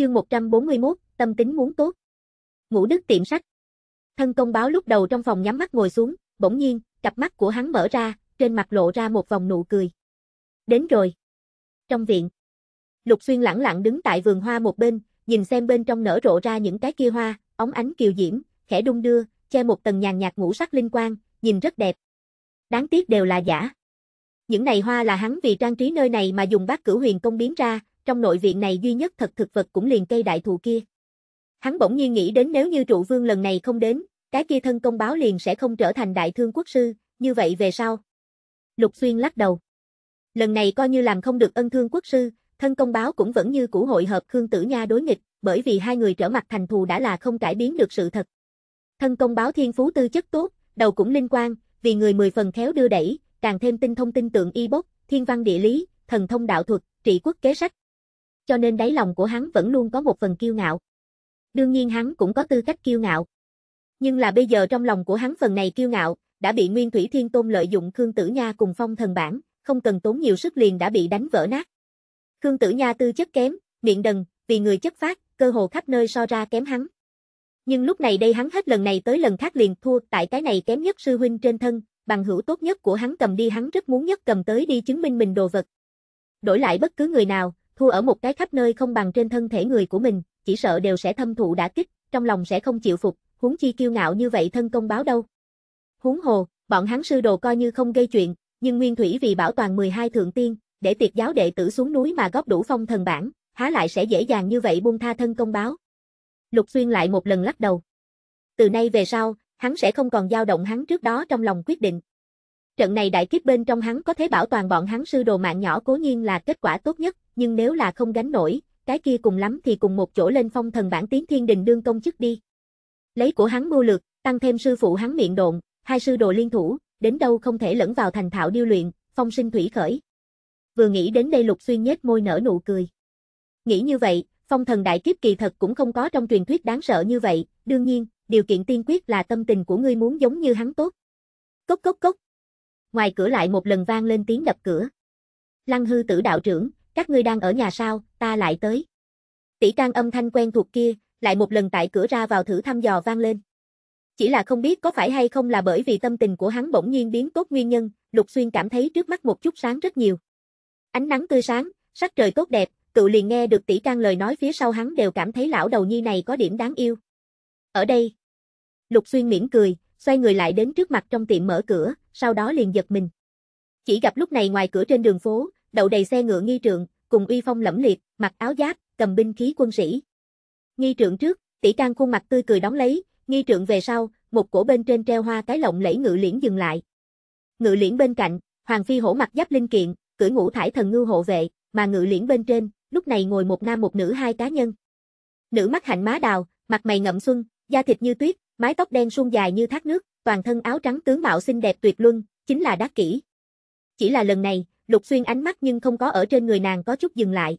Chương 141, tâm tính muốn tốt. Ngũ Đức tiệm sách. Thân công báo lúc đầu trong phòng nhắm mắt ngồi xuống, bỗng nhiên, cặp mắt của hắn mở ra, trên mặt lộ ra một vòng nụ cười. Đến rồi. Trong viện. Lục Xuyên lẳng lặng đứng tại vườn hoa một bên, nhìn xem bên trong nở rộ ra những cái kia hoa, óng ánh kiều diễm, khẽ đung đưa, che một tầng nhàn nhạt ngũ sắc linh quang, nhìn rất đẹp. Đáng tiếc đều là giả. Những này hoa là hắn vì trang trí nơi này mà dùng bát cửu huyền công biến ra, trong nội viện này duy nhất thật thực vật cũng liền cây đại thụ kia. Hắn bỗng nhiên nghĩ đến nếu như trụ vương lần này không đến, cái kia thân công báo liền sẽ không trở thành đại thương quốc sư, như vậy về sau. Lục Xuyên lắc đầu. Lần này coi như làm không được ân thương quốc sư, thân công báo cũng vẫn như cũ hội hợp Khương Tử Nha đối nghịch, bởi vì hai người trở mặt thành thù đã là không cải biến được sự thật. Thân công báo thiên phú tư chất tốt, đầu cũng linh quan, vì người mười phần khéo đưa đẩy, càng thêm tinh thông tin tượng y bốc, thiên văn địa lý, thần thông đạo thuật, trị quốc kế sách, cho nên đáy lòng của hắn vẫn luôn có một phần kiêu ngạo. Đương nhiên hắn cũng có tư cách kiêu ngạo. Nhưng là bây giờ trong lòng của hắn phần này kiêu ngạo, đã bị Nguyên Thủy Thiên Tôn lợi dụng Khương Tử Nha cùng phong thần bản, không cần tốn nhiều sức liền đã bị đánh vỡ nát. Khương Tử Nha tư chất kém, miệng đần, vì người chất phát, cơ hồ khắp nơi so ra kém hắn. Nhưng lúc này đây hắn hết lần này tới lần khác liền thua tại cái này kém nhất sư huynh trên thân, bằng hữu tốt nhất của hắn cầm đi hắn rất muốn nhất cầm tới đi chứng minh mình đồ vật. Đổi lại bất cứ người nào, thua ở một cái khắp nơi không bằng trên thân thể người của mình, chỉ sợ đều sẽ thâm thụ đã kích, trong lòng sẽ không chịu phục, huống chi kiêu ngạo như vậy thân công báo đâu. Huống hồ, bọn hắn sư đồ coi như không gây chuyện, nhưng Nguyên Thủy vì bảo toàn 12 thượng tiên, để tiệt giáo đệ tử xuống núi mà góp đủ phong thần bản, há lại sẽ dễ dàng như vậy buông tha thân công báo. Lục Xuyên lại một lần lắc đầu. Từ nay về sau, hắn sẽ không còn dao động hắn trước đó trong lòng quyết định, trận này đại kiếp bên trong hắn có thể bảo toàn bọn hắn sư đồ mạng nhỏ cố nhiên là kết quả tốt nhất, nhưng nếu là không gánh nổi, cái kia cùng lắm thì cùng một chỗ lên phong thần bản tiến thiên đình đương công chức đi. Lấy của hắn mưu lược, tăng thêm sư phụ hắn miệng độn, hai sư đồ liên thủ, đến đâu không thể lẫn vào thành thạo điêu luyện, phong sinh thủy khởi. Vừa nghĩ đến đây Lục Xuyên nhếch môi nở nụ cười. Nghĩ như vậy, phong thần đại kiếp kỳ thật cũng không có trong truyền thuyết đáng sợ như vậy, đương nhiên, điều kiện tiên quyết là tâm tình của ngươi muốn giống như hắn tốt. Cốc cốc cốc, ngoài cửa lại một lần vang lên tiếng đập cửa. Lăng hư tử đạo trưởng, các ngươi đang ở nhà sao, ta lại tới. Tỷ can âm thanh quen thuộc kia, lại một lần tại cửa ra vào thử thăm dò vang lên. Chỉ là không biết có phải hay không là bởi vì tâm tình của hắn bỗng nhiên biến tốt nguyên nhân, Lục Xuyên cảm thấy trước mắt một chút sáng rất nhiều. Ánh nắng tươi sáng, sắc trời tốt đẹp, cựu liền nghe được tỷ can lời nói phía sau hắn đều cảm thấy lão đầu nhi này có điểm đáng yêu. Ở đây, Lục Xuyên mỉm cười, xoay người lại đến trước mặt trong tiệm mở cửa, sau đó liền giật mình. Chỉ gặp lúc này ngoài cửa trên đường phố, đậu đầy xe ngựa nghi trượng, cùng uy phong lẫm liệt, mặc áo giáp, cầm binh khí quân sĩ. Nghi trượng trước, tỷ trang khuôn mặt tươi cười đóng lấy, nghi trượng về sau, một cổ bên trên treo hoa cái lộng lẫy ngự liễn dừng lại. Ngự liễn bên cạnh, hoàng phi hổ mặc giáp linh kiện, cưỡi ngũ thải thần ngư hộ vệ, mà ngự liễn bên trên, lúc này ngồi một nam một nữ hai cá nhân. Nữ mắt hạnh má đào, mặt mày ngậm xuân, da thịt như tuyết, mái tóc đen suông dài như thác nước, toàn thân áo trắng tướng mạo xinh đẹp tuyệt luân, chính là Đát Kỷ. Chỉ là lần này, Lục Xuyên ánh mắt nhưng không có ở trên người nàng có chút dừng lại.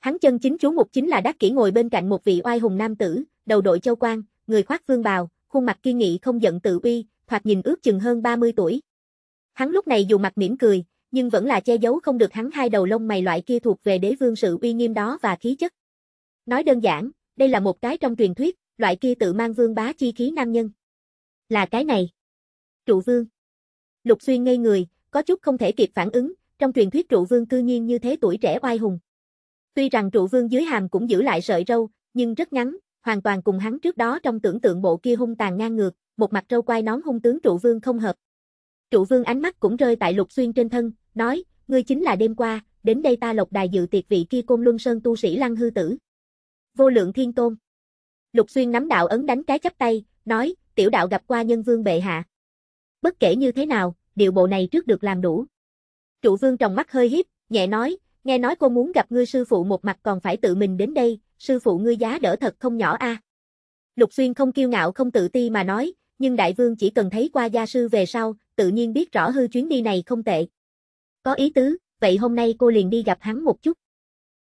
Hắn chân chính chú mục chính là Đát Kỷ ngồi bên cạnh một vị oai hùng nam tử, đầu đội châu quan, người khoác vương bào, khuôn mặt kiên nghị không giận tự uy, thoạt nhìn ước chừng hơn 30 tuổi. Hắn lúc này dù mặt mỉm cười, nhưng vẫn là che giấu không được hắn hai đầu lông mày loại kia thuộc về đế vương sự uy nghiêm đó và khí chất. Nói đơn giản, đây là một cái trong truyền thuyết, loại kia tự mang vương bá chi khí nam nhân. Là cái này. Trụ vương. Lục xuyên ngây người, có chút không thể kịp phản ứng, trong truyền thuyết trụ vương cư nhiên như thế tuổi trẻ oai hùng. Tuy rằng trụ vương dưới hàm cũng giữ lại sợi râu, nhưng rất ngắn, hoàn toàn cùng hắn trước đó trong tưởng tượng bộ kia hung tàn ngang ngược, một mặt râu quai nón hung tướng trụ vương không hợp. Trụ vương ánh mắt cũng rơi tại lục xuyên trên thân, nói, ngươi chính là đêm qua, đến đây ta lộc đài dự tiệc vị kia côn luân sơn tu sĩ lăng hư tử. Vô lượng thiên tôn. Lục Xuyên nắm đạo ấn đánh cái chắp tay, nói, tiểu đạo gặp qua nhân vương bệ hạ. Bất kể như thế nào, điều bộ này trước được làm đủ. Trụ vương trong mắt hơi hiếp, nhẹ nói, nghe nói cô muốn gặp ngươi sư phụ một mặt còn phải tự mình đến đây, sư phụ ngươi giá đỡ thật không nhỏ a. À. Lục Xuyên không kiêu ngạo không tự ti mà nói, nhưng đại vương chỉ cần thấy qua gia sư về sau, tự nhiên biết rõ hư chuyến đi này không tệ. Có ý tứ, vậy hôm nay cô liền đi gặp hắn một chút.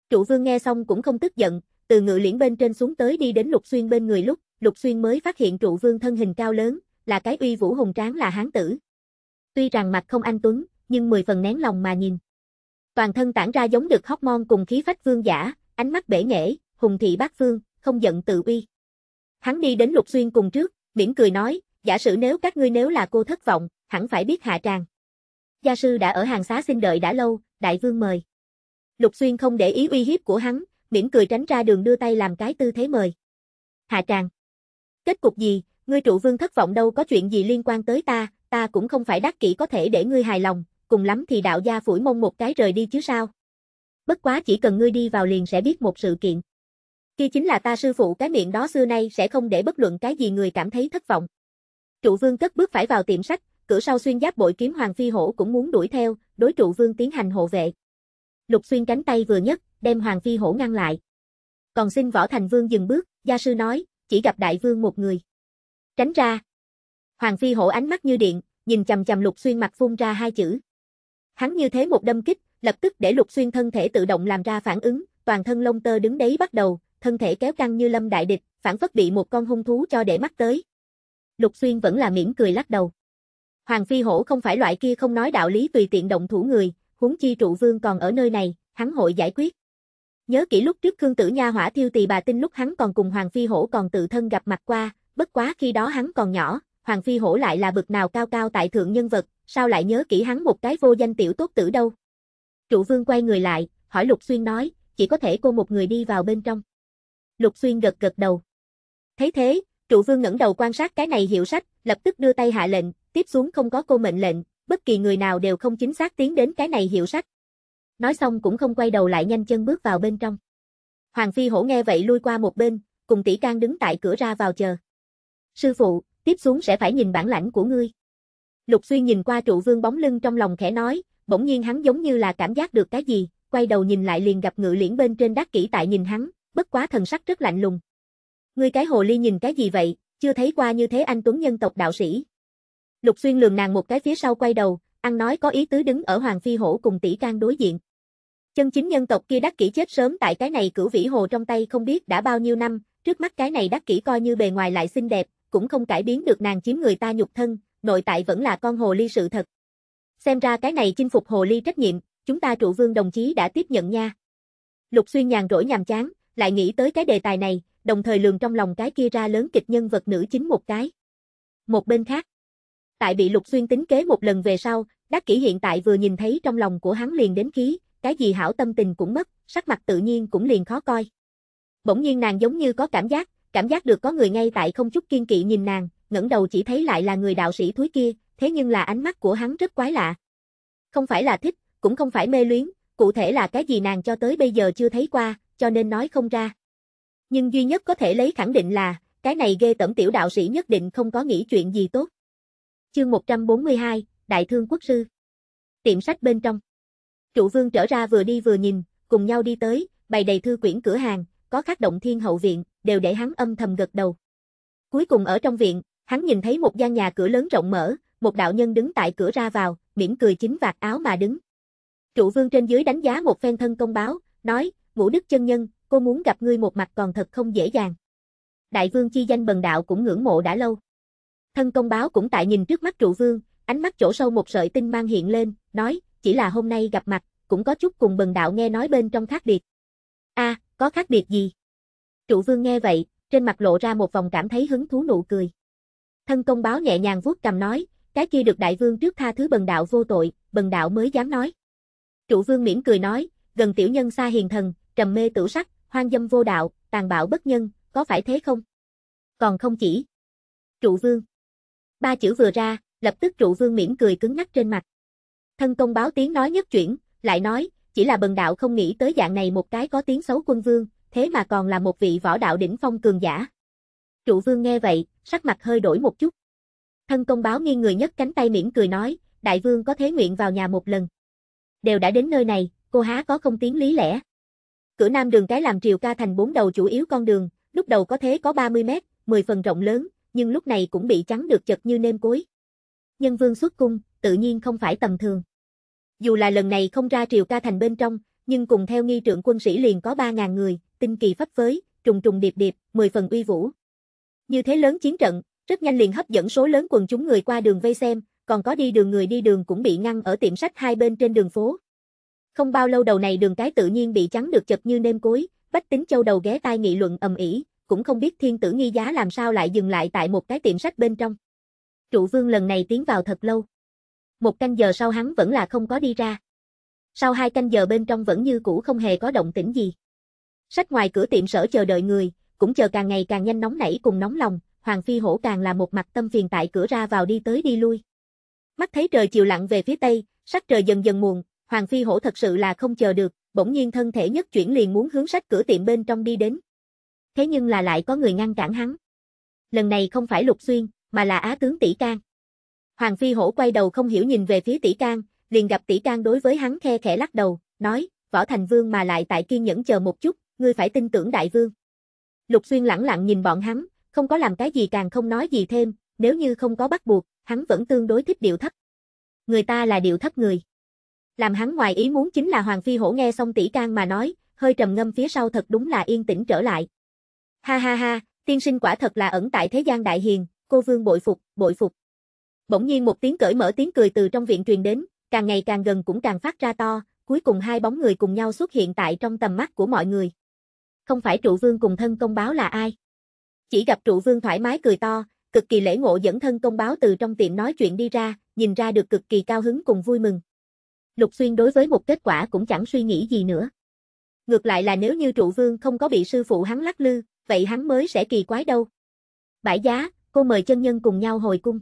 Trụ vương nghe xong cũng không tức giận, từ ngự liễn bên trên xuống tới đi đến Lục Xuyên bên người lúc, Lục Xuyên mới phát hiện trụ vương thân hình cao lớn, là cái uy vũ hùng tráng là hán tử. Tuy rằng mặt không anh tuấn, nhưng mười phần nén lòng mà nhìn. Toàn thân tản ra giống được hóc mon cùng khí phách vương giả, ánh mắt bể nghệ, hùng thị bác phương, không giận tự uy. Hắn đi đến Lục Xuyên cùng trước, mỉm cười nói, giả sử nếu các ngươi nếu là cô thất vọng, hẳn phải biết hạ tràng. Gia sư đã ở hàng xá xin đợi đã lâu, đại vương mời. Lục Xuyên không để ý uy hiếp của hắn, mỉm cười tránh ra đường đưa tay làm cái tư thế mời. Hạ tràng. Kết cục gì, ngươi trụ vương thất vọng đâu có chuyện gì liên quan tới ta, ta cũng không phải đắc kỹ có thể để ngươi hài lòng, cùng lắm thì đạo gia phủi mông một cái rời đi chứ sao. Bất quá chỉ cần ngươi đi vào liền sẽ biết một sự kiện. Kia chính là ta sư phụ cái miệng đó xưa nay sẽ không để bất luận cái gì người cảm thấy thất vọng. Trụ vương cất bước phải vào tiệm sách, cửa sau xuyên giáp bội kiếm Hoàng Phi Hổ cũng muốn đuổi theo, đối trụ vương tiến hành hộ vệ. Lục xuyên cánh tay vừa nhất, đem Hoàng Phi Hổ ngăn lại. Còn xin Võ Thành Vương dừng bước, gia sư nói, chỉ gặp đại vương một người. Tránh ra. Hoàng Phi Hổ ánh mắt như điện, nhìn chầm chầm Lục Xuyên mặt phun ra hai chữ. Hắn như thế một đâm kích, lập tức để Lục Xuyên thân thể tự động làm ra phản ứng, toàn thân lông tơ đứng đấy bắt đầu, thân thể kéo căng như lâm đại địch, phản phất bị một con hung thú cho để mắt tới. Lục Xuyên vẫn là mỉm cười lắc đầu. Hoàng Phi Hổ không phải loại kia không nói đạo lý tùy tiện động thủ người, huống chi trụ vương còn ở nơi này, hắn hội giải quyết. Nhớ kỹ lúc trước Khương Tử Nha hỏa thiêu tỳ bà tin lúc hắn còn cùng Hoàng Phi Hổ còn tự thân gặp mặt qua, bất quá khi đó hắn còn nhỏ, Hoàng Phi Hổ lại là bực nào cao cao tại thượng nhân vật, sao lại nhớ kỹ hắn một cái vô danh tiểu tốt tử đâu. Trụ vương quay người lại, hỏi Lục Xuyên nói, chỉ có thể cô một người đi vào bên trong. Lục Xuyên gật gật đầu. Thấy thế, trụ vương ngẩng đầu quan sát cái này hiệu sách, lập tức đưa tay hạ lệnh, tiếp xuống không có cô mệnh lệnh, bất kỳ người nào đều không chính xác tiến đến cái này hiệu sách. Nói xong cũng không quay đầu lại nhanh chân bước vào bên trong. Hoàng Phi Hổ nghe vậy lui qua một bên, cùng tỷ can đứng tại cửa ra vào chờ. Sư phụ, tiếp xuống sẽ phải nhìn bản lãnh của ngươi. Lục Xuyên nhìn qua trụ vương bóng lưng trong lòng khẽ nói, bỗng nhiên hắn giống như là cảm giác được cái gì, quay đầu nhìn lại liền gặp ngự liễn bên trên đắc kỹ tại nhìn hắn, bất quá thần sắc rất lạnh lùng. Ngươi cái hồ ly nhìn cái gì vậy, chưa thấy qua như thế anh tuấn nhân tộc đạo sĩ. Lục Xuyên lườm nàng một cái phía sau quay đầu, ăn nói có ý tứ đứng ở Hoàng Phi Hổ cùng tỷ can đối diện. Chân chính nhân tộc kia đắc kỷ chết sớm tại cái này cửu vĩ hồ trong tay không biết đã bao nhiêu năm, trước mắt cái này đắc kỷ coi như bề ngoài lại xinh đẹp, cũng không cải biến được nàng chiếm người ta nhục thân, nội tại vẫn là con hồ ly sự thật. Xem ra cái này chinh phục hồ ly trách nhiệm, chúng ta trụ vương đồng chí đã tiếp nhận nha. Lục xuyên nhàn rỗi nhàm chán, lại nghĩ tới cái đề tài này, đồng thời lường trong lòng cái kia ra lớn kịch nhân vật nữ chính một cái. Một bên khác, tại bị lục xuyên tính kế một lần về sau, đắc kỷ hiện tại vừa nhìn thấy trong lòng của hắn liền đến khí, cái gì hảo tâm tình cũng mất, sắc mặt tự nhiên cũng liền khó coi. Bỗng nhiên nàng giống như có cảm giác, cảm giác được có người ngay tại không chút kiên kỵ nhìn nàng, ngẩng đầu chỉ thấy lại là người đạo sĩ thúi kia, thế nhưng là ánh mắt của hắn rất quái lạ. Không phải là thích, cũng không phải mê luyến, cụ thể là cái gì nàng cho tới bây giờ chưa thấy qua, cho nên nói không ra. Nhưng duy nhất có thể lấy khẳng định là, cái này ghê tẩm tiểu đạo sĩ nhất định không có nghĩ chuyện gì tốt. Chương 142, Đại Thương Quốc Sư Tiệm sách bên trong Trụ vương trở ra vừa đi vừa nhìn, cùng nhau đi tới, bày đầy thư quyển cửa hàng, có khắc động thiên hậu viện, đều để hắn âm thầm gật đầu. Cuối cùng ở trong viện, hắn nhìn thấy một gian nhà cửa lớn rộng mở, một đạo nhân đứng tại cửa ra vào, mỉm cười chính vạt áo mà đứng. Trụ vương trên dưới đánh giá một phen thân công báo, nói, ngũ đức chân nhân, cô muốn gặp ngươi một mặt còn thật không dễ dàng. Đại vương chi danh bần đạo cũng ngưỡng mộ đã lâu. Thân công báo cũng tại nhìn trước mắt trụ vương, ánh mắt chỗ sâu một sợi tinh mang hiện lên, nói, chỉ là hôm nay gặp mặt, cũng có chút cùng bần đạo nghe nói bên trong khác biệt. a à, có khác biệt gì? Trụ vương nghe vậy, trên mặt lộ ra một vòng cảm thấy hứng thú nụ cười. Thân công báo nhẹ nhàng vuốt cầm nói, cái kia được đại vương trước tha thứ bần đạo vô tội, bần đạo mới dám nói. Trụ vương mỉm cười nói, gần tiểu nhân xa hiền thần, trầm mê tử sắc, hoang dâm vô đạo, tàn bạo bất nhân, có phải thế không? Còn không chỉ. Trụ vương. Ba chữ vừa ra, lập tức trụ vương mỉm cười cứng nhắc trên mặt. Thân công báo tiếng nói nhất chuyển, lại nói, chỉ là bần đạo không nghĩ tới dạng này một cái có tiếng xấu quân vương, thế mà còn là một vị võ đạo đỉnh phong cường giả. Trụ vương nghe vậy, sắc mặt hơi đổi một chút. Thân công báo nghiêng người nhất cánh tay mỉm cười nói, đại vương có thế nguyện vào nhà một lần. Đều đã đến nơi này, cô há có không tiếng lý lẽ. Cửa nam đường cái làm triều ca thành bốn đầu chủ yếu con đường, lúc đầu có thế có 30 mét, 10 phần rộng lớn, nhưng lúc này cũng bị trắng được chật như nêm cối. Nhân vương xuất cung, tự nhiên không phải tầm thường. Dù là lần này không ra triều ca thành bên trong, nhưng cùng theo nghi trượng quân sĩ liền có 3.000 người, tinh kỳ phấp phới, trùng trùng điệp điệp, 10 phần uy vũ. Như thế lớn chiến trận, rất nhanh liền hấp dẫn số lớn quần chúng người qua đường vây xem, còn có đi đường người đi đường cũng bị ngăn ở tiệm sách hai bên trên đường phố. Không bao lâu đầu này đường cái tự nhiên bị chắn được chật như nêm cối, Bách Tính Châu đầu ghé tai nghị luận ầm ĩ, cũng không biết thiên tử nghi giá làm sao lại dừng lại tại một cái tiệm sách bên trong. Trụ vương lần này tiến vào thật lâu. Một canh giờ sau hắn vẫn là không có đi ra. Sau hai canh giờ bên trong vẫn như cũ không hề có động tĩnh gì. Sách ngoài cửa tiệm sở chờ đợi người, cũng chờ càng ngày càng nhanh nóng nảy cùng nóng lòng, Hoàng Phi Hổ càng là một mặt tâm phiền tại cửa ra vào đi tới đi lui. Mắt thấy trời chiều lặng về phía tây, sắc trời dần dần muộn, Hoàng Phi Hổ thật sự là không chờ được, bỗng nhiên thân thể nhất chuyển liền muốn hướng sách cửa tiệm bên trong đi đến. Thế nhưng là lại có người ngăn cản hắn. Lần này không phải Lục Xuyên, mà là Á tướng Tỷ cang. Hoàng Phi Hổ quay đầu không hiểu nhìn về phía Tỷ cang, liền gặp Tỷ cang đối với hắn khe khẽ lắc đầu, nói, võ thành vương mà lại tại kiên nhẫn chờ một chút, ngươi phải tin tưởng đại vương. Lục Xuyên lẳng lặng nhìn bọn hắn, không có làm cái gì càng không nói gì thêm, nếu như không có bắt buộc, hắn vẫn tương đối thích điệu thấp. Người ta là điệu thấp người. Làm hắn ngoài ý muốn chính là Hoàng Phi Hổ nghe xong Tỷ cang mà nói, hơi trầm ngâm phía sau thật đúng là yên tĩnh trở lại. Ha ha ha, tiên sinh quả thật là ẩn tại thế gian đại hiền, cô vương bội phục, bội phục. Bỗng nhiên một tiếng cởi mở tiếng cười từ trong viện truyền đến, càng ngày càng gần cũng càng phát ra to, cuối cùng hai bóng người cùng nhau xuất hiện tại trong tầm mắt của mọi người. Không phải trụ vương cùng thân công báo là ai? Chỉ gặp trụ vương thoải mái cười to, cực kỳ lễ ngộ dẫn thân công báo từ trong tiệm nói chuyện đi ra, nhìn ra được cực kỳ cao hứng cùng vui mừng. Lục Xuyên đối với một kết quả cũng chẳng suy nghĩ gì nữa. Ngược lại là nếu như trụ vương không có bị sư phụ hắn lắc lư, vậy hắn mới sẽ kỳ quái đâu. Bãi giá, cô mời chân nhân cùng nhau hồi cung.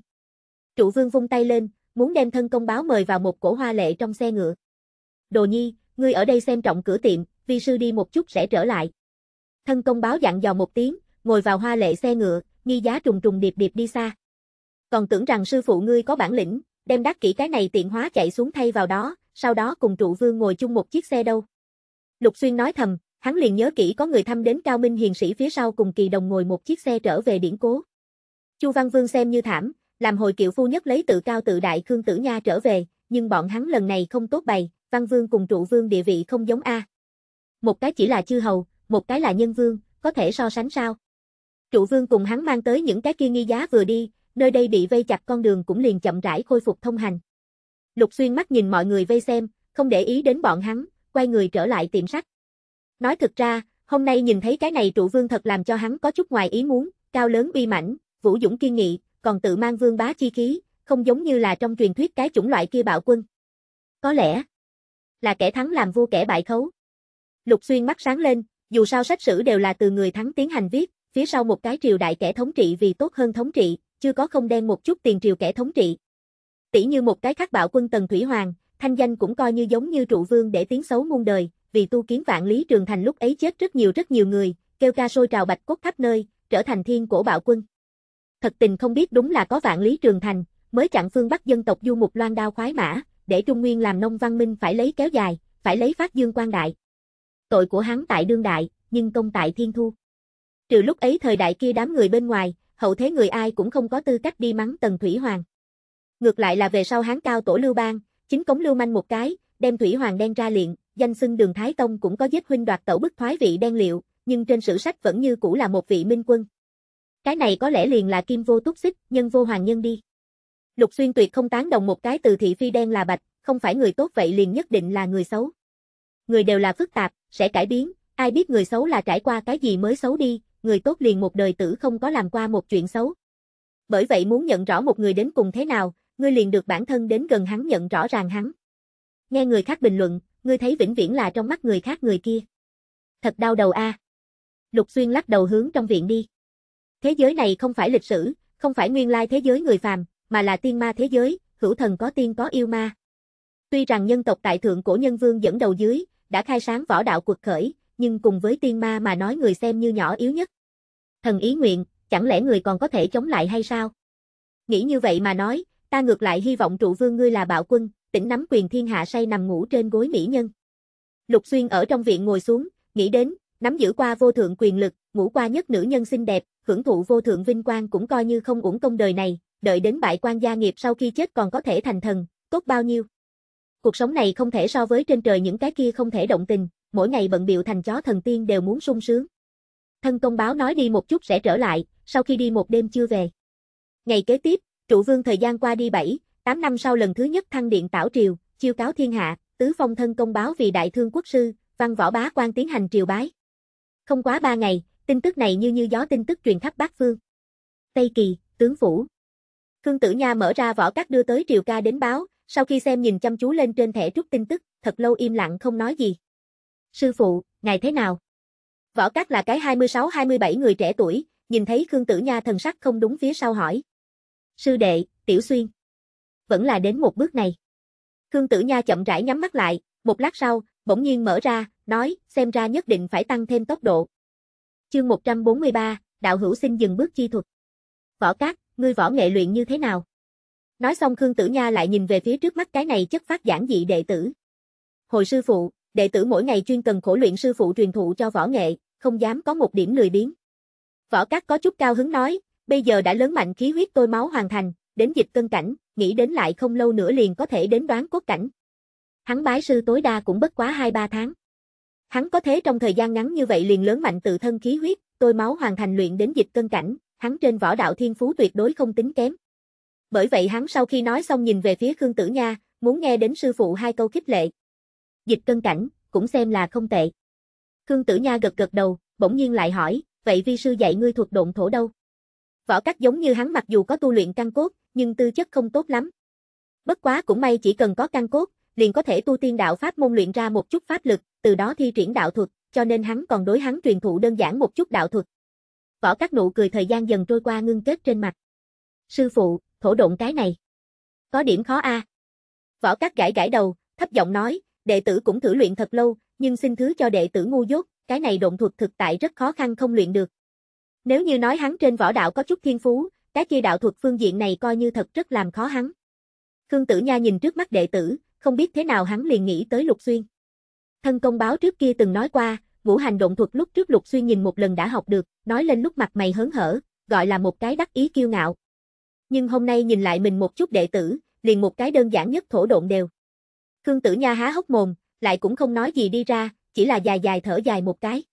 Trụ vương vung tay lên, muốn đem thân công báo mời vào một cổ hoa lệ trong xe ngựa. Đồ nhi, ngươi ở đây xem trọng cửa tiệm, vi sư đi một chút sẽ trở lại. Thân công báo dặn dò một tiếng, ngồi vào hoa lệ xe ngựa, nghi giá trùng trùng điệp điệp đi xa. Còn tưởng rằng sư phụ ngươi có bản lĩnh, đem đắc kỹ cái này tiện hóa chạy xuống thay vào đó, sau đó cùng trụ vương ngồi chung một chiếc xe đâu. Lục Xuyên nói thầm, hắn liền nhớ kỹ có người thăm đến Cao Minh hiền sĩ phía sau cùng kỳ đồng ngồi một chiếc xe trở về điển cố. Chu Văn Vương xem như thảm, làm hồi kiệu phu nhất lấy tự cao tự đại Khương Tử Nha trở về, nhưng bọn hắn lần này không tốt bày, Văn Vương cùng Trụ Vương địa vị không giống A. Một cái chỉ là chư hầu, một cái là nhân vương, có thể so sánh sao? Trụ Vương cùng hắn mang tới những cái kia nghi giá vừa đi, nơi đây bị vây chặt con đường cũng liền chậm rãi khôi phục thông hành. Lục Xuyên mắt nhìn mọi người vây xem, không để ý đến bọn hắn, quay người trở lại tiệm sắt. Nói thật ra, hôm nay nhìn thấy cái này trụ vương thật làm cho hắn có chút ngoài ý muốn, cao lớn uy mãnh, vũ dũng kiên nghị, còn tự mang vương bá chi khí, không giống như là trong truyền thuyết cái chủng loại kia bạo quân. Có lẽ là kẻ thắng làm vua kẻ bại khấu. Lục Xuyên mắt sáng lên, dù sao sách sử đều là từ người thắng tiến hành viết, phía sau một cái triều đại kẻ thống trị vì tốt hơn thống trị, chưa có không đen một chút tiền triều kẻ thống trị. Tỷ như một cái khắc bạo quân Tần Thủy Hoàng, thanh danh cũng coi như giống như trụ vương để tiếng xấu muôn đời, vì tu kiến vạn lý trường thành lúc ấy chết rất nhiều rất nhiều người, kêu ca sôi trào bạch cốt khắp nơi, trở thành thiên cổ bạo quân thật tình không biết đúng là có vạn lý trường thành, mới chặn phương Bắc dân tộc du mục loan đao khoái mã, để Trung Nguyên làm nông văn minh phải lấy kéo dài, phải lấy phát dương quan đại. Tội của hắn tại đương đại, nhưng công tại thiên thu. Trừ lúc ấy thời đại kia đám người bên ngoài, hậu thế người ai cũng không có tư cách đi mắng Tần Thủy Hoàng. Ngược lại là về sau hán cao tổ Lưu Bang, chính cống Lưu Manh một cái, đem Thủy Hoàng đen ra liện, danh xưng đường Thái Tông cũng có giết huynh đoạt tẩu bức thoái vị đen liệu, nhưng trên sử sách vẫn như cũ là một vị minh quân. Cái này có lẽ liền là kim vô túc xích, nhân vô hoàng nhân đi. Lục xuyên tuyệt không tán đồng một cái từ thị phi đen là bạch, không phải người tốt vậy liền nhất định là người xấu. Người đều là phức tạp, sẽ cải biến, ai biết người xấu là trải qua cái gì mới xấu đi, người tốt liền một đời tử không có làm qua một chuyện xấu. Bởi vậy muốn nhận rõ một người đến cùng thế nào, ngươi liền được bản thân đến gần hắn nhận rõ ràng hắn. Nghe người khác bình luận, ngươi thấy vĩnh viễn là trong mắt người khác người kia. Thật đau đầu a. À. Lục Xuyên lắc đầu hướng trong viện đi. Thế giới này không phải lịch sử, không phải nguyên lai thế giới người phàm, mà là tiên ma thế giới, hữu thần có tiên có yêu ma. Tuy rằng nhân tộc tại thượng cổ nhân vương dẫn đầu dưới, đã khai sáng võ đạo cuộc khởi, nhưng cùng với tiên ma mà nói người xem như nhỏ yếu nhất. Thần ý nguyện, chẳng lẽ người còn có thể chống lại hay sao? Nghĩ như vậy mà nói, ta ngược lại hy vọng trụ vương ngươi là bạo quân, tỉnh nắm quyền thiên hạ say nằm ngủ trên gối mỹ nhân. Lục Xuyên ở trong viện ngồi xuống, nghĩ đến, nắm giữ qua vô thượng quyền lực, ngủ qua nhất nữ nhân xinh đẹp, hưởng thụ vô thượng vinh quang cũng coi như không uổng công đời này, đợi đến bại quan gia nghiệp sau khi chết còn có thể thành thần, tốt bao nhiêu. Cuộc sống này không thể so với trên trời những cái kia không thể động tình, mỗi ngày bận biệu thành chó thần tiên đều muốn sung sướng. Thân công báo nói đi một chút sẽ trở lại, sau khi đi một đêm chưa về. Ngày kế tiếp, trụ vương thời gian qua đi 7, 8 năm sau lần thứ nhất thăng điện tảo triều, chiêu cáo thiên hạ, tứ phong thân công báo vì đại thương quốc sư, văn võ bá quan tiến hành triều bái. Không quá 3 ngày, Tin tức này như như gió tin tức truyền khắp bát phương. Tây Kỳ, tướng phủ. Khương Tử Nha mở ra võ các đưa tới Triều Ca đến báo, sau khi xem nhìn chăm chú lên trên thẻ trúc tin tức, thật lâu im lặng không nói gì. Sư phụ, ngài thế nào? Võ Cát là cái 26-27 người trẻ tuổi, nhìn thấy Khương Tử Nha thần sắc không đúng phía sau hỏi. Sư đệ, Tiểu Xuyên. Vẫn là đến một bước này. Khương Tử Nha chậm rãi nhắm mắt lại, một lát sau, bỗng nhiên mở ra, nói, xem ra nhất định phải tăng thêm tốc độ. Chương 143, đạo hữu xin dừng bước chi thuật. Võ Cát, ngươi võ nghệ luyện như thế nào? Nói xong Khương Tử Nha lại nhìn về phía trước mắt cái này chất phát giản dị đệ tử. Hồi sư phụ, đệ tử mỗi ngày chuyên cần khổ luyện sư phụ truyền thụ cho võ nghệ, không dám có một điểm lười biếng. Võ Cát có chút cao hứng nói, bây giờ đã lớn mạnh khí huyết tôi máu hoàn thành, đến dịch cân cảnh, nghĩ đến lại không lâu nữa liền có thể đến đoán cốt cảnh. Hắn bái sư tối đa cũng bất quá 2-3 tháng. Hắn có thế trong thời gian ngắn như vậy liền lớn mạnh tự thân khí huyết, tôi máu hoàn thành luyện đến dịch cân cảnh, hắn trên võ đạo thiên phú tuyệt đối không tính kém. Bởi vậy hắn sau khi nói xong nhìn về phía Khương Tử Nha, muốn nghe đến sư phụ hai câu khích lệ. Dịch cân cảnh, cũng xem là không tệ. Khương Tử Nha gật gật đầu, bỗng nhiên lại hỏi, vậy vi sư dạy ngươi thuộc độn thổ đâu? Võ cách giống như hắn mặc dù có tu luyện căn cốt, nhưng tư chất không tốt lắm. Bất quá cũng may chỉ cần có căn cốt, liền có thể tu tiên đạo pháp môn luyện ra một chút pháp lực, từ đó thi triển đạo thuật, cho nên hắn còn đối hắn truyền thụ đơn giản một chút đạo thuật. Võ các nụ cười thời gian dần trôi qua ngưng kết trên mặt. Sư phụ, thổ độn cái này. Có điểm khó a. Võ các gãi gãi đầu, thấp giọng nói, đệ tử cũng thử luyện thật lâu, nhưng xin thứ cho đệ tử ngu dốt, cái này độn thuật thực tại rất khó khăn không luyện được. Nếu như nói hắn trên võ đạo có chút thiên phú, cái kia đạo thuật phương diện này coi như thật rất làm khó hắn. Khương Tử Nha nhìn trước mắt đệ tử, không biết thế nào hắn liền nghĩ tới Lục Xuyên. Thân công báo trước kia từng nói qua, ngũ hành động thuật lúc trước lục xuyên nhìn một lần đã học được, nói lên lúc mặt mày hớn hở, gọi là một cái đắc ý kiêu ngạo. Nhưng hôm nay nhìn lại mình một chút đệ tử, liền một cái đơn giản nhất thổ độn đều. Khương Tử Nha há hốc mồm, lại cũng không nói gì đi ra, chỉ là dài dài thở dài một cái.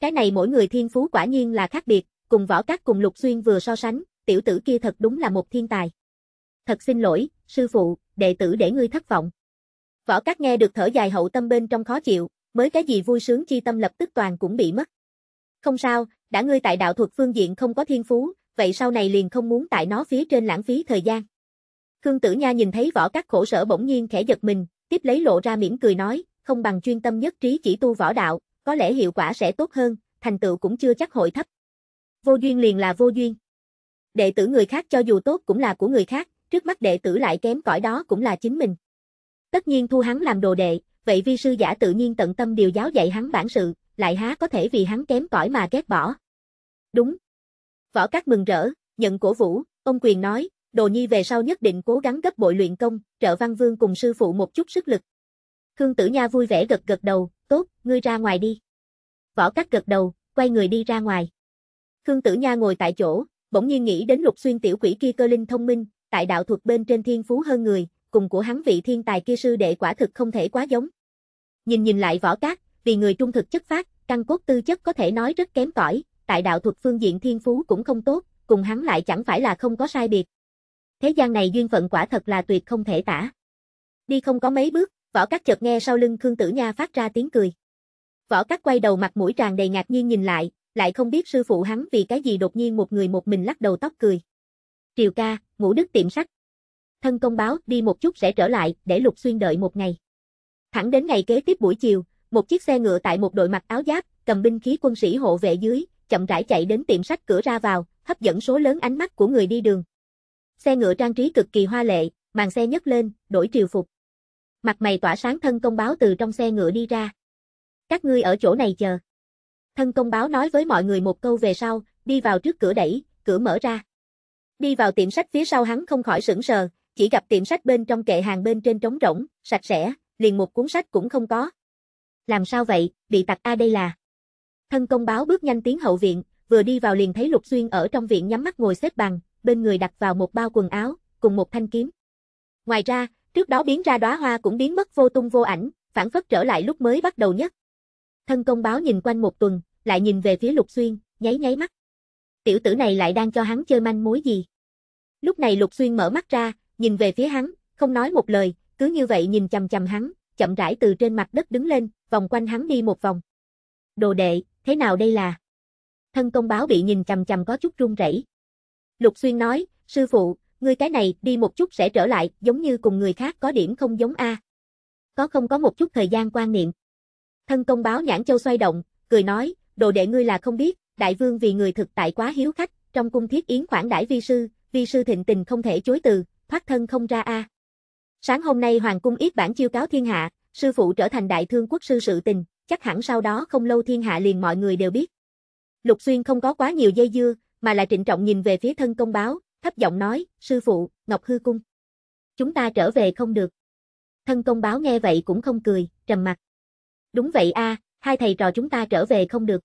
Cái này mỗi người thiên phú quả nhiên là khác biệt, cùng võ các cùng lục xuyên vừa so sánh, tiểu tử kia thật đúng là một thiên tài. Thật xin lỗi, sư phụ, đệ tử để ngươi thất vọng. Võ Cát nghe được thở dài hậu tâm bên trong khó chịu, mới cái gì vui sướng chi tâm lập tức toàn cũng bị mất. Không sao, đã ngươi tại đạo thuật phương diện không có thiên phú, vậy sau này liền không muốn tại nó phía trên lãng phí thời gian. Khương Tử Nha nhìn thấy võ Cát khổ sở bỗng nhiên khẽ giật mình, tiếp lấy lộ ra mỉm cười nói, không bằng chuyên tâm nhất trí chỉ tu võ đạo, có lẽ hiệu quả sẽ tốt hơn, thành tựu cũng chưa chắc hội thấp. Vô duyên liền là vô duyên. Đệ tử người khác cho dù tốt cũng là của người khác, trước mắt đệ tử lại kém cỏi đó cũng là chính mình. Tất nhiên thu hắn làm đồ đệ, vậy vi sư giả tự nhiên tận tâm điều giáo dạy hắn bản sự, lại há có thể vì hắn kém cỏi mà ghét bỏ. Đúng. Võ Cát mừng rỡ, nhận cổ vũ, ông quyền nói, đồ nhi về sau nhất định cố gắng gấp bội luyện công, trợ văn vương cùng sư phụ một chút sức lực. Khương Tử Nha vui vẻ gật gật đầu, tốt, ngươi ra ngoài đi. Võ Cát gật đầu, quay người đi ra ngoài. Khương Tử Nha ngồi tại chỗ, bỗng nhiên nghĩ đến lục xuyên tiểu quỷ kia cơ linh thông minh, tại đạo thuật bên trên thiên phú hơn người, cùng của hắn vị thiên tài kia sư đệ quả thực không thể quá giống. Nhìn nhìn lại võ cát, vì người trung thực chất phát, căn cốt tư chất có thể nói rất kém cỏi, tại đạo thuật phương diện thiên phú cũng không tốt, cùng hắn lại chẳng phải là không có sai biệt. Thế gian này duyên phận quả thật là tuyệt không thể tả. Đi không có mấy bước, võ cát chợt nghe sau lưng Khương Tử Nha phát ra tiếng cười. Võ cát quay đầu mặt mũi tràn đầy ngạc nhiên nhìn lại, lại không biết sư phụ hắn vì cái gì đột nhiên một người một mình lắc đầu tóc cười. Triều ca, ngũ đức tiệm sắt, thân công báo đi một chút sẽ trở lại để Lục Xuyên đợi một ngày. Thẳng đến ngày kế tiếp buổi chiều, một chiếc xe ngựa tại một đội mặc áo giáp, cầm binh khí quân sĩ hộ vệ dưới, chậm rãi chạy đến tiệm sách cửa ra vào, hấp dẫn số lớn ánh mắt của người đi đường. Xe ngựa trang trí cực kỳ hoa lệ, màn xe nhấc lên, đổi triều phục. Mặt mày tỏa sáng thân công báo từ trong xe ngựa đi ra. Các ngươi ở chỗ này chờ. Thân công báo nói với mọi người một câu về sau, đi vào trước cửa đẩy, cửa mở ra. Đi vào tiệm sách phía sau hắn không khỏi sững sờ, chỉ gặp tiệm sách bên trong kệ hàng bên trên trống rỗng, sạch sẽ, liền một cuốn sách cũng không có. Làm sao vậy, bị tặc A đây là. Thân công báo bước nhanh tiến hậu viện, vừa đi vào liền thấy Lục Xuyên ở trong viện nhắm mắt ngồi xếp bằng, bên người đặt vào một bao quần áo, cùng một thanh kiếm. Ngoài ra, trước đó biến ra đóa hoa cũng biến mất vô tung vô ảnh, phản phất trở lại lúc mới bắt đầu nhất. Thân công báo nhìn quanh một tuần, lại nhìn về phía Lục Xuyên, nháy nháy mắt. Tiểu tử này lại đang cho hắn chơi manh mối gì? Lúc này Lục Xuyên mở mắt ra, nhìn về phía hắn, không nói một lời, cứ như vậy nhìn chầm chầm hắn, chậm rãi từ trên mặt đất đứng lên, vòng quanh hắn đi một vòng. Đồ đệ, thế nào đây là? Thân công báo bị nhìn chầm chầm có chút run rẩy. Lục Xuyên nói, sư phụ, ngươi cái này đi một chút sẽ trở lại, giống như cùng người khác có điểm không giống a. Có không có một chút thời gian quan niệm. Thân công báo nhãn châu xoay động, cười nói, đồ đệ ngươi là không biết, đại vương vì người thực tại quá hiếu khách, trong cung thiết yến khoản đãi vi sư, vi sư thịnh tình không thể chối từ, thoát thân không ra a. Sáng hôm nay Hoàng cung ít bản chiêu cáo thiên hạ, sư phụ trở thành đại thương quốc sư sự tình, chắc hẳn sau đó không lâu thiên hạ liền mọi người đều biết. Lục Xuyên không có quá nhiều dây dưa, mà là trịnh trọng nhìn về phía thân công báo, thấp giọng nói, sư phụ, Ngọc Hư Cung. Chúng ta trở về không được. Thân công báo nghe vậy cũng không cười, trầm mặt. Đúng vậy a, hai thầy trò chúng ta trở về không được.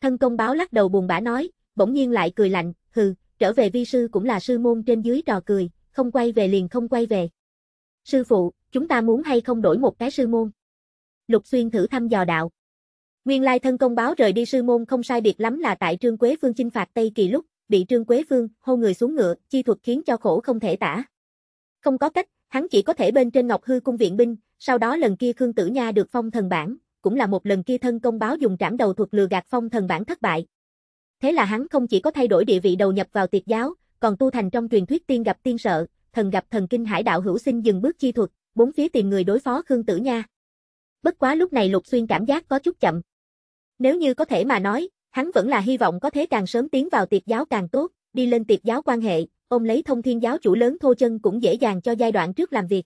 Thân công báo lắc đầu buồn bã nói, bỗng nhiên lại cười lạnh, hừ, trở về vi sư cũng là sư môn trên dưới trò cười, không quay về liền không quay về. Sư phụ, chúng ta muốn hay không đổi một cái sư môn? Lục Xuyên thử thăm dò đạo. Nguyên lai thân công báo rời đi sư môn không sai biệt lắm là tại Trương Quế Phương chinh phạt Tây Kỳ lúc, bị Trương Quế Phương hô người xuống ngựa, chi thuật khiến cho khổ không thể tả. Không có cách, hắn chỉ có thể bên trên Ngọc Hư cung viện binh, sau đó lần kia Khương Tử Nha được phong thần bản, cũng là một lần kia thân công báo dùng trảm đầu thuật lừa gạt phong thần bản thất bại. Thế là hắn không chỉ có thay đổi địa vị đầu nhập vào tiệt giáo, còn tu thành trong truyền thuyết tiên gặp tiên sợ, thần gặp thần kinh hải đạo hữu sinh dừng bước chi thuật, bốn phía tìm người đối phó Khương Tử Nha. Bất quá lúc này Lục Xuyên cảm giác có chút chậm. Nếu như có thể mà nói, hắn vẫn là hy vọng có thể càng sớm tiến vào tiệt giáo càng tốt, đi lên tiệt giáo quan hệ, ôm lấy thông thiên giáo chủ lớn thô chân cũng dễ dàng cho giai đoạn trước làm việc.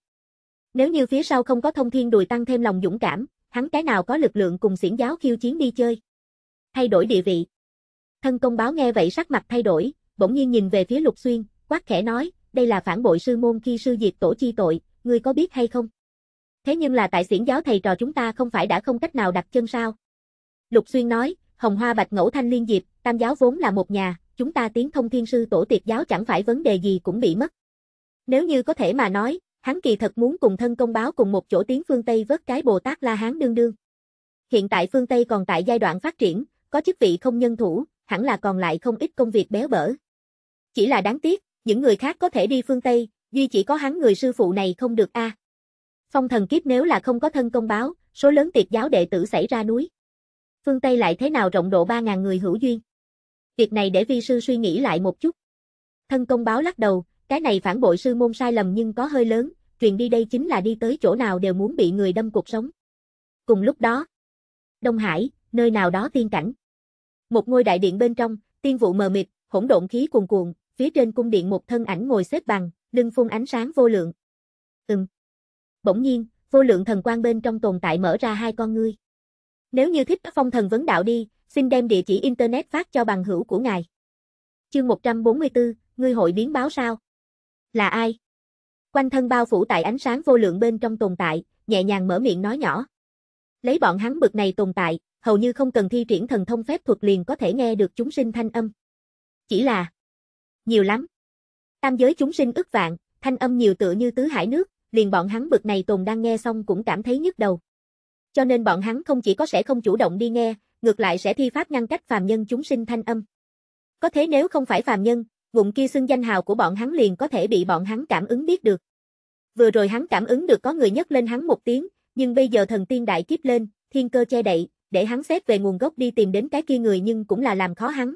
Nếu như phía sau không có thông thiên đùi tăng thêm lòng dũng cảm, hắn cái nào có lực lượng cùng xiển giáo khiêu chiến đi chơi. Thay đổi địa vị. Thân công báo nghe vậy sắc mặt thay đổi, bỗng nhiên nhìn về phía Lục Xuyên, quát khẽ nói, đây là phản bội sư môn khi sư diệt tổ chi tội, ngươi có biết hay không? Thế nhưng là tại xiển giáo thầy trò chúng ta không phải đã không cách nào đặt chân sao? Lục Xuyên nói, hồng hoa bạch ngẫu thanh liên diệp, tam giáo vốn là một nhà, chúng ta tiến thông thiên sư tổ tiệt giáo chẳng phải vấn đề gì cũng bị mất. Nếu như có thể mà nói, hắn kỳ thật muốn cùng thân công báo cùng một chỗ tiến phương Tây vớt cái Bồ Tát La Hán đương đương. Hiện tại phương Tây còn tại giai đoạn phát triển, có chức vị không nhân thủ, hẳn là còn lại không ít công việc béo bở. Chỉ là đáng tiếc, những người khác có thể đi phương Tây, duy chỉ có hắn người sư phụ này không được a. À. Phong thần kiếp nếu là không có thân công báo, số lớn tiệt giáo đệ tử xảy ra núi. Phương Tây lại thế nào rộng độ 3.000 người hữu duyên. Việc này để vi sư suy nghĩ lại một chút. Thân công báo lắc đầu, cái này phản bội sư môn sai lầm nhưng có hơi lớn, truyền đi đây chính là đi tới chỗ nào đều muốn bị người đâm cuộc sống. Cùng lúc đó, Đông Hải, nơi nào đó tiên cảnh. Một ngôi đại điện bên trong, tiên vụ mờ mịt, hỗn độn khí cuồn cuộn phía trên cung điện một thân ảnh ngồi xếp bằng, lưng phun ánh sáng vô lượng. Ừm. Bỗng nhiên, vô lượng thần quang bên trong tồn tại mở ra hai con ngươi. Nếu như thích phong thần vấn đạo đi, xin đem địa chỉ internet phát cho bằng hữu của ngài. Chương 144, ngươi hội biến báo sao? Là ai? Quanh thân bao phủ tại ánh sáng vô lượng bên trong tồn tại, nhẹ nhàng mở miệng nói nhỏ. Lấy bọn hắn bực này tồn tại, hầu như không cần thi triển thần thông phép thuật liền có thể nghe được chúng sinh thanh âm. Chỉ là nhiều lắm. Tam giới chúng sinh ức vạn, thanh âm nhiều tựa như tứ hải nước, liền bọn hắn bực này tồn đang nghe xong cũng cảm thấy nhức đầu. Cho nên bọn hắn không chỉ có sẽ không chủ động đi nghe, ngược lại sẽ thi pháp ngăn cách phàm nhân chúng sinh thanh âm. Có thế nếu không phải phàm nhân, vụng kia xưng danh hào của bọn hắn liền có thể bị bọn hắn cảm ứng biết được. Vừa rồi hắn cảm ứng được có người nhấc lên hắn một tiếng, nhưng bây giờ thần tiên đại kiếp lên, thiên cơ che đậy, để hắn xét về nguồn gốc đi tìm đến cái kia người nhưng cũng là làm khó hắn,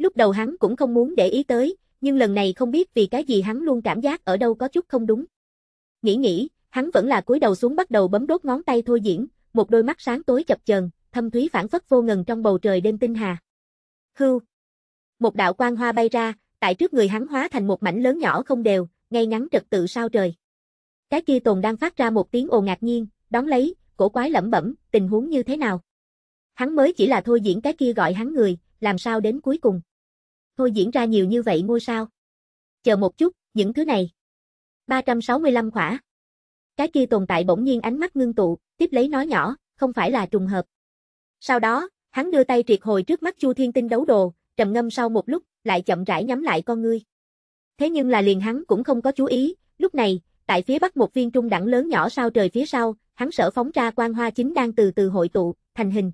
Lúc đầu hắn cũng không muốn để ý tới, nhưng lần này không biết vì cái gì hắn luôn cảm giác ở đâu có chút không đúng. Nghĩ nghĩ, hắn vẫn là cúi đầu xuống bắt đầu bấm đốt ngón tay thôi diễn, một đôi mắt sáng tối chập chờn, thâm thúy phản phất vô ngần trong bầu trời đêm tinh hà. hư. Một đạo quang hoa bay ra, tại trước người hắn hóa thành một mảnh lớn nhỏ không đều, ngay ngắn trật tự sao trời. Cái kia tồn đang phát ra một tiếng ồ ngạc nhiên, đón lấy, cổ quái lẩm bẩm, tình huống như thế nào? Hắn mới chỉ là thôi diễn cái kia gọi hắn người, làm sao đến cuối cùng? Thôi diễn ra nhiều như vậy ngôi sao. Chờ một chút, những thứ này. 365 khỏa. Cái kia tồn tại bỗng nhiên ánh mắt ngưng tụ, tiếp lấy nói nhỏ, không phải là trùng hợp. Sau đó, hắn đưa tay triệt hồi trước mắt Chu Thiên Tinh đấu đồ, trầm ngâm sau một lúc, lại chậm rãi nhắm lại con ngươi. Thế nhưng là liền hắn cũng không có chú ý, lúc này, tại phía bắc một viên trung đẳng lớn nhỏ sao trời phía sau, hắn sở phóng ra quang hoa chính đang từ từ hội tụ, thành hình.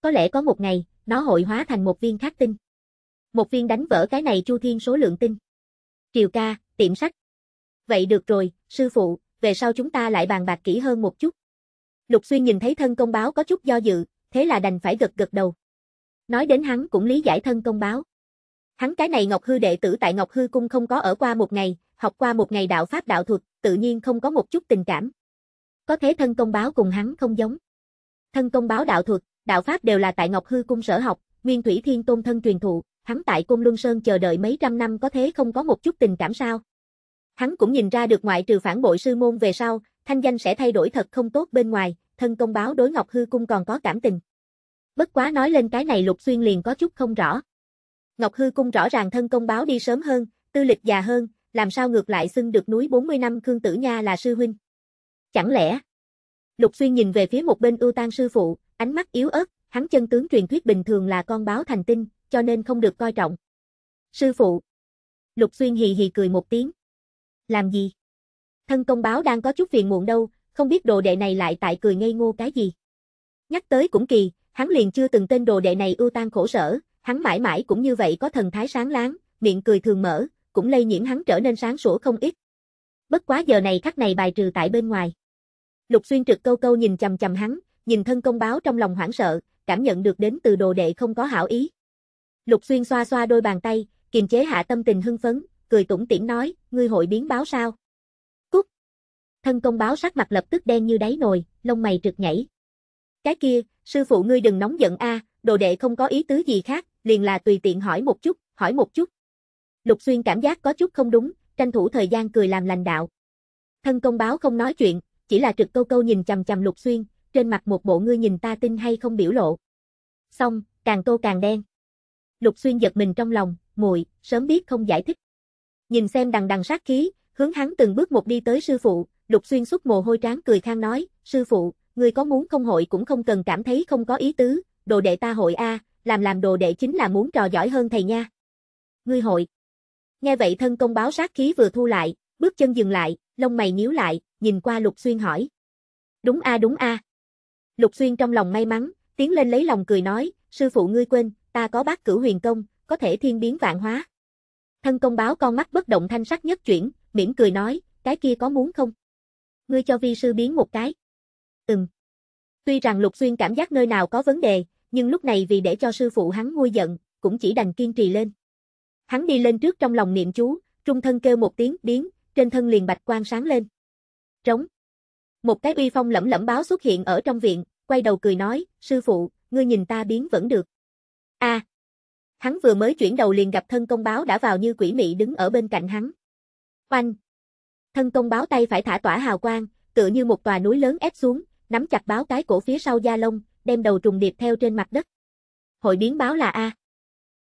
Có lẽ có một ngày, nó hội hóa thành một viên khắc tinh. Một viên đánh vỡ cái này chu thiên số lượng tinh. Triều ca, tiệm sách. Vậy được rồi, sư phụ, về sau chúng ta lại bàn bạc kỹ hơn một chút. Lục Xuyên nhìn thấy thân công báo có chút do dự, thế là đành phải gật gật đầu. Nói đến hắn cũng lý giải thân công báo. Hắn cái này Ngọc Hư đệ tử tại Ngọc Hư Cung không có ở qua một ngày, học qua một ngày đạo pháp đạo thuật, tự nhiên không có một chút tình cảm. Có thế thân công báo cùng hắn không giống. Thân công báo đạo thuật, đạo pháp đều là tại Ngọc Hư Cung sở học, Nguyên Thủy Thiên Tôn thân truyền thụ, hắn tại Côn Luân Sơn chờ đợi mấy trăm năm có thế không có một chút tình cảm sao. Hắn cũng nhìn ra được ngoại trừ phản bội sư môn về sau, thanh danh sẽ thay đổi thật không tốt bên ngoài, thân công báo đối Ngọc Hư Cung còn có cảm tình. Bất quá nói lên cái này Lục Xuyên liền có chút không rõ. Ngọc Hư Cung rõ ràng thân công báo đi sớm hơn, tư lịch già hơn, làm sao ngược lại xưng được núi 40 năm Khương Tử Nha là sư huynh. Chẳng lẽ? Lục Xuyên nhìn về phía một bên ưu tan sư phụ, ánh mắt yếu ớt, hắn chân tướng truyền thuyết bình thường là con báo thành tinh, cho nên không được coi trọng. Sư phụ. Lục Xuyên hì hì cười một tiếng. Làm gì? Thân công báo đang có chút phiền muộn đâu, không biết đồ đệ này lại tại cười ngây ngô cái gì. Nhắc tới cũng kỳ, hắn liền chưa từng tên đồ đệ này ưu tan khổ sở, hắn mãi mãi cũng như vậy có thần thái sáng láng, miệng cười thường mở, cũng lây nhiễm hắn trở nên sáng sủa không ít. Bất quá giờ này khắc này bài trừ tại bên ngoài. Lục Xuyên trực câu câu nhìn chằm chằm hắn, nhìn thân công báo trong lòng hoảng sợ, cảm nhận được đến từ đồ đệ không có hảo ý. Lục Xuyên xoa xoa đôi bàn tay, kiềm chế hạ tâm tình hưng phấn, cười tủm tỉm nói, ngươi hội biến báo sao? Cút! Thân công báo sắc mặt lập tức đen như đáy nồi, lông mày trượt nhảy. Cái kia, sư phụ ngươi đừng nóng giận a, đồ đệ không có ý tứ gì khác, liền là tùy tiện hỏi một chút, hỏi một chút. Lục Xuyên cảm giác có chút không đúng, tranh thủ thời gian cười làm lành đạo. Thân công báo không nói chuyện, chỉ là trực câu câu nhìn chầm chầm Lục Xuyên, trên mặt một bộ ngươi nhìn ta tin hay không biểu lộ. Xong, càng tô càng đen. Lục Xuyên giật mình trong lòng, muội, sớm biết không giải thích. Nhìn xem đằng đằng sát khí, hướng hắn từng bước một đi tới sư phụ, Lục Xuyên xuất mồ hôi trán cười khang nói, sư phụ, người có muốn không hội cũng không cần cảm thấy không có ý tứ, đồ đệ ta hội a, làm làm đồ đệ chính là muốn trò giỏi hơn thầy nha. Ngươi hội. Nghe vậy thân công báo sát khí vừa thu lại, bước chân dừng lại, lông mày nhíu lại, nhìn qua Lục Xuyên hỏi. Đúng a đúng a. Lục Xuyên trong lòng may mắn, tiến lên lấy lòng cười nói, sư phụ ngươi quên, ta có bát cửu huyền công, có thể thiên biến vạn hóa. Thân công báo con mắt bất động thanh sắc nhất chuyển, mỉm cười nói, cái kia có muốn không? Ngươi cho vi sư biến một cái. Ừm. Tuy rằng Lục Xuyên cảm giác nơi nào có vấn đề, nhưng lúc này vì để cho sư phụ hắn nguôi giận, cũng chỉ đành kiên trì lên. Hắn đi lên trước trong lòng niệm chú, trung thân kêu một tiếng biến, trên thân liền bạch quang sáng lên. Trống. Một cái uy phong lẫm lẫm báo xuất hiện ở trong viện, quay đầu cười nói, sư phụ, ngươi nhìn ta biến vẫn được. A. À, hắn vừa mới chuyển đầu liền gặp thân công báo đã vào như quỷ mị đứng ở bên cạnh hắn. Oanh! Thân công báo tay phải thả tỏa hào quang, tựa như một tòa núi lớn ép xuống, nắm chặt báo cái cổ phía sau da lông, đem đầu trùng điệp theo trên mặt đất. Hội biến báo là A.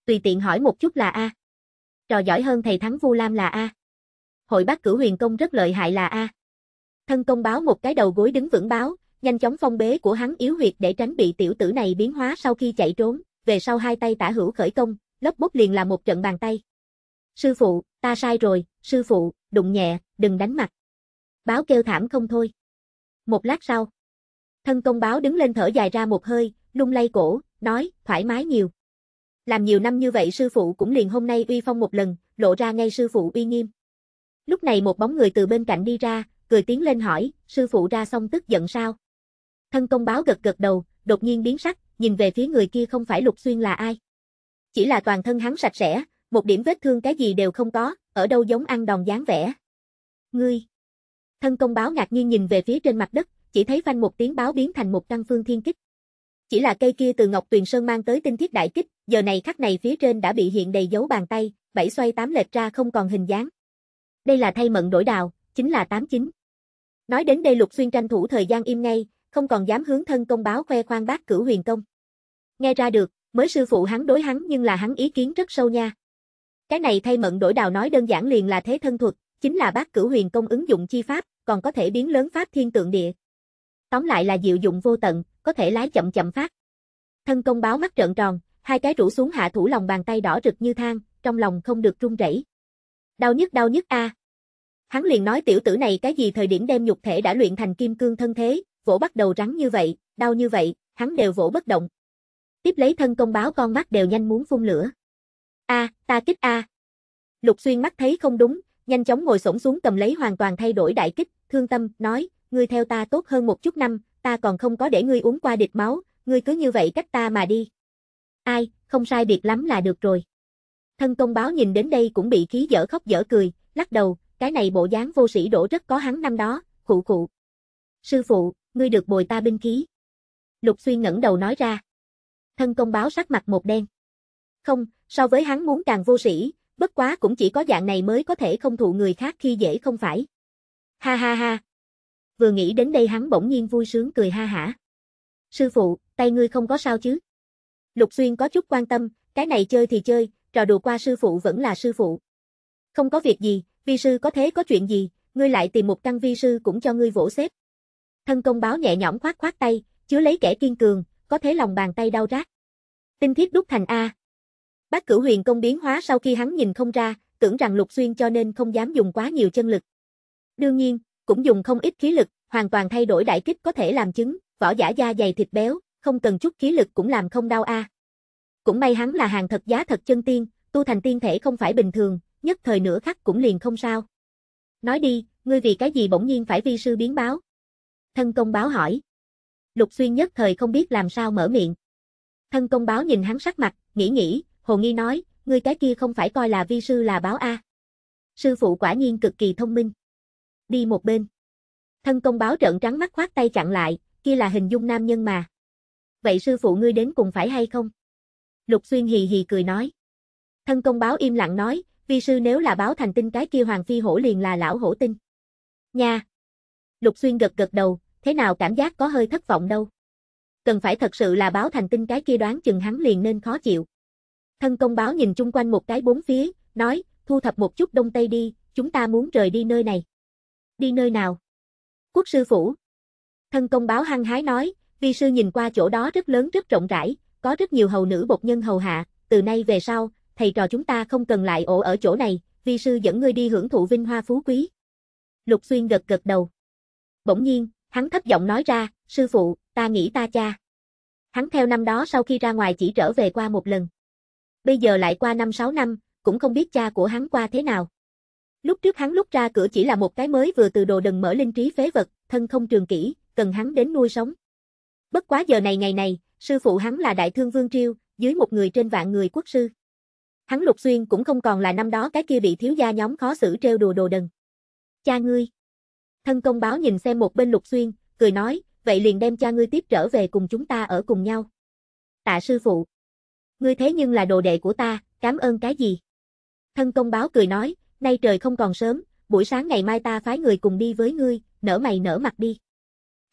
Tùy tiện hỏi một chút là A. Trò giỏi hơn thầy thắng Vu Lam là A. Hội bác cửu huyền công rất lợi hại là A. Thân công báo một cái đầu gối đứng vững báo, nhanh chóng phong bế của hắn yếu huyệt để tránh bị tiểu tử này biến hóa sau khi chạy trốn về sau hai tay tả hữu khởi công, lốc bút liền là một trận bàn tay. Sư phụ, ta sai rồi, sư phụ, đụng nhẹ, đừng đánh mặt. Báo kêu thảm không thôi. Một lát sau, thân công báo đứng lên thở dài ra một hơi, lung lay cổ, nói, thoải mái nhiều. Làm nhiều năm như vậy sư phụ cũng liền hôm nay uy phong một lần, lộ ra ngay sư phụ uy nghiêm. Lúc này một bóng người từ bên cạnh đi ra, cười tiếng lên hỏi, sư phụ ra xong tức giận sao? Thân công báo gật gật đầu, đột nhiên biến sắc, nhìn về phía người kia không phải Lục Xuyên là ai. Chỉ là toàn thân hắn sạch sẽ, một điểm vết thương cái gì đều không có, ở đâu giống ăn đòn dáng vẻ. Ngươi! Thân công báo ngạc nhiên nhìn về phía trên mặt đất, chỉ thấy phanh một tiếng báo biến thành một căn phương thiên kích. Chỉ là cây kia từ Ngọc Tuyền Sơn mang tới tinh thiết đại kích, giờ này khắc này phía trên đã bị hiện đầy dấu bàn tay, bảy xoay tám lệch ra không còn hình dáng. Đây là thay mận đổi đào, chính là tám chín. Nói đến đây Lục Xuyên tranh thủ thời gian im ngay, không còn dám hướng thân công báo khoe khoang bác cửu huyền công. Nghe ra được, mới sư phụ hắn đối hắn nhưng là hắn ý kiến rất sâu nha. Cái này thay mận đổi đào nói đơn giản liền là thế thân thuật, chính là bác cửu huyền công ứng dụng chi pháp, còn có thể biến lớn pháp thiên tượng địa. Tóm lại là diệu dụng vô tận, có thể lái chậm chậm phát. Thân công báo mắt trợn tròn, hai cái rũ xuống hạ thủ lòng bàn tay đỏ rực như than, trong lòng không được run rẩy. Đau nhất đau nhất a. À. Hắn liền nói tiểu tử này cái gì thời điểm đem nhục thể đã luyện thành kim cương thân thế, vỗ bắt đầu rắn như vậy, đau như vậy, hắn đều vỗ bất động, tiếp lấy thân công báo con mắt đều nhanh muốn phun lửa. A, à, ta kích a. À. Lục Xuyên mắt thấy không đúng, nhanh chóng ngồi xổm xuống cầm lấy hoàn toàn thay đổi đại kích, thương tâm nói, ngươi theo ta tốt hơn một chút năm, ta còn không có để ngươi uống qua địch máu, ngươi cứ như vậy cách ta mà đi. Ai, không sai biệt lắm là được rồi. Thân công báo nhìn đến đây cũng bị khí dở khóc dở cười, lắc đầu, cái này bộ dáng vô sĩ đổ rất có hắn năm đó, khụ khụ. Sư phụ, ngươi được bồi ta binh khí. Lục Xuyên ngẩng đầu nói ra thân công báo sắc mặt một đen. Không, so với hắn muốn càng vô sĩ, bất quá cũng chỉ có dạng này mới có thể không thụ người khác khi dễ không phải. Ha ha ha. Vừa nghĩ đến đây hắn bỗng nhiên vui sướng cười ha hả. Sư phụ, tay ngươi không có sao chứ? Lục Xuyên có chút quan tâm, cái này chơi thì chơi, trò đùa qua sư phụ vẫn là sư phụ. Không có việc gì, vi sư có thế có chuyện gì, ngươi lại tìm một căn vi sư cũng cho ngươi vỗ xếp. Thân công báo nhẹ nhõm khoát khoát tay, chứa lấy kẻ kiên cường, có thế lòng bàn tay đau rát. Tinh thiết đúc thành A. Bác cử huyền công biến hóa sau khi hắn nhìn không ra, tưởng rằng lục xuyên cho nên không dám dùng quá nhiều chân lực. Đương nhiên, cũng dùng không ít khí lực, hoàn toàn thay đổi đại kích có thể làm chứng, vỏ giả da dày thịt béo, không cần chút khí lực cũng làm không đau a. Cũng may hắn là hàng thật giá thật chân tiên, tu thành tiên thể không phải bình thường, nhất thời nửa khắc cũng liền không sao. Nói đi, ngươi vì cái gì bỗng nhiên phải vi sư biến báo? Thân công báo hỏi. Lục Xuyên nhất thời không biết làm sao mở miệng. Thân công báo nhìn hắn sắc mặt, nghĩ nghĩ, hồ nghi nói, ngươi cái kia không phải coi là vi sư là báo A. Sư phụ quả nhiên cực kỳ thông minh. Đi một bên. Thân công báo trợn trắng mắt khoát tay chặn lại, kia là hình dung nam nhân mà. Vậy sư phụ ngươi đến cùng phải hay không? Lục Xuyên hì hì cười nói. Thân công báo im lặng nói, vi sư nếu là báo thành tinh cái kia hoàng phi hổ liền là lão hổ tinh. Nha! Lục Xuyên gật gật đầu, thế nào cảm giác có hơi thất vọng đâu. Cần phải thật sự là báo thành tinh cái kia đoán chừng hắn liền nên khó chịu. Thân công báo nhìn chung quanh một cái bốn phía, nói, thu thập một chút đông tây đi, chúng ta muốn rời đi nơi này. Đi nơi nào? Quốc sư phủ. Thân công báo hăng hái nói, vi sư nhìn qua chỗ đó rất lớn rất rộng rãi, có rất nhiều hầu nữ bột nhân hầu hạ, từ nay về sau, thầy trò chúng ta không cần lại ổ ở chỗ này, vi sư dẫn ngươi đi hưởng thụ vinh hoa phú quý. Lục Xuyên gật gật đầu. Bỗng nhiên, Hắn thấp giọng nói ra, sư phụ, ta nghĩ ta cha. Hắn theo năm đó sau khi ra ngoài chỉ trở về qua một lần. Bây giờ lại qua năm sáu năm, cũng không biết cha của hắn qua thế nào. Lúc trước hắn lúc ra cửa chỉ là một cái mới vừa từ đồ đần mở linh trí phế vật, thân không trường kỹ, cần hắn đến nuôi sống. Bất quá giờ này ngày này, sư phụ hắn là đại thương vương triêu, dưới một người trên vạn người quốc sư. Hắn lục xuyên cũng không còn là năm đó cái kia bị thiếu gia nhóm khó xử trêu đùa đồ đần. Cha ngươi Thân công báo nhìn xem một bên lục xuyên, cười nói, vậy liền đem cha ngươi tiếp trở về cùng chúng ta ở cùng nhau. Tạ sư phụ. Ngươi thế nhưng là đồ đệ của ta, cảm ơn cái gì? Thân công báo cười nói, nay trời không còn sớm, buổi sáng ngày mai ta phái người cùng đi với ngươi, nở mày nở mặt đi.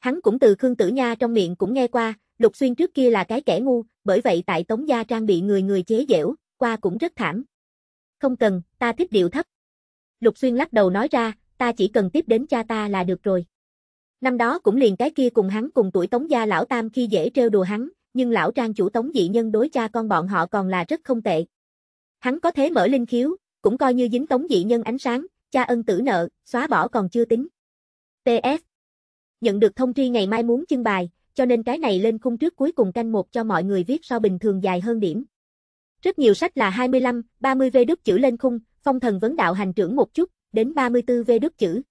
Hắn cũng từ Khương Tử Nha trong miệng cũng nghe qua, Lục Xuyên trước kia là cái kẻ ngu, bởi vậy tại Tống Gia Trang bị người người chế dẻo, qua cũng rất thảm. Không cần, ta thích điệu thấp. Lục Xuyên lắc đầu nói ra, ta chỉ cần tiếp đến cha ta là được rồi. Năm đó cũng liền cái kia cùng hắn cùng tuổi Tống gia lão tam khi dễ trêu đùa hắn, nhưng lão trang chủ Tống dị nhân đối cha con bọn họ còn là rất không tệ. Hắn có thế mở linh khiếu, cũng coi như dính Tống dị nhân ánh sáng, cha ân tử nợ, xóa bỏ còn chưa tính. PS Nhận được thông tri ngày mai muốn trưng bài, cho nên cái này lên khung trước cuối cùng canh một cho mọi người viết sau bình thường dài hơn điểm. Rất nhiều sách là 25, 30 v đúc chữ lên khung, phong thần vấn đạo hành trưởng một chút, đến 34V đứt chữ.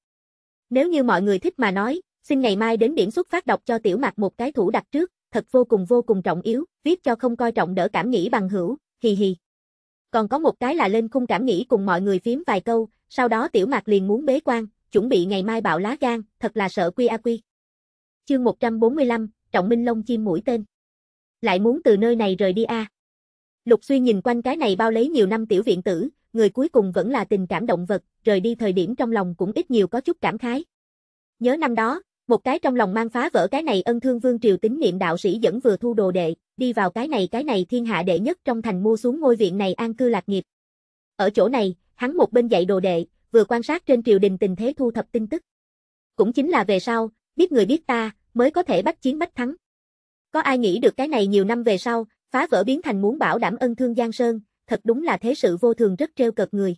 Nếu như mọi người thích mà nói, xin ngày mai đến điểm xuất phát đọc cho tiểu mặt một cái thủ đặt trước, thật vô cùng vô cùng trọng yếu, viết cho không coi trọng đỡ cảm nghĩ bằng hữu, hì hì. Còn có một cái là lên khung cảm nghĩ cùng mọi người phím vài câu, sau đó tiểu mạc liền muốn bế quan, chuẩn bị ngày mai bạo lá gan, thật là sợ quy a quy. Chương 145, Trọng Minh Long chim mũi tên. Lại muốn từ nơi này rời đi a. À. Lục Suy nhìn quanh cái này bao lấy nhiều năm tiểu viện tử, người cuối cùng vẫn là tình cảm động vật, rời đi thời điểm trong lòng cũng ít nhiều có chút cảm khái. Nhớ năm đó, một cái trong lòng mang phá vỡ cái này ân thương vương triều tín niệm đạo sĩ dẫn vừa thu đồ đệ, đi vào cái này cái này thiên hạ đệ nhất trong thành mua xuống ngôi viện này an cư lạc nghiệp. Ở chỗ này, hắn một bên dạy đồ đệ, vừa quan sát trên triều đình tình thế thu thập tin tức. Cũng chính là về sau, biết người biết ta, mới có thể bắt chiến bách thắng. Có ai nghĩ được cái này nhiều năm về sau, phá vỡ biến thành muốn bảo đảm ân thương Giang Sơn, thật đúng là thế sự vô thường rất treo cợt người.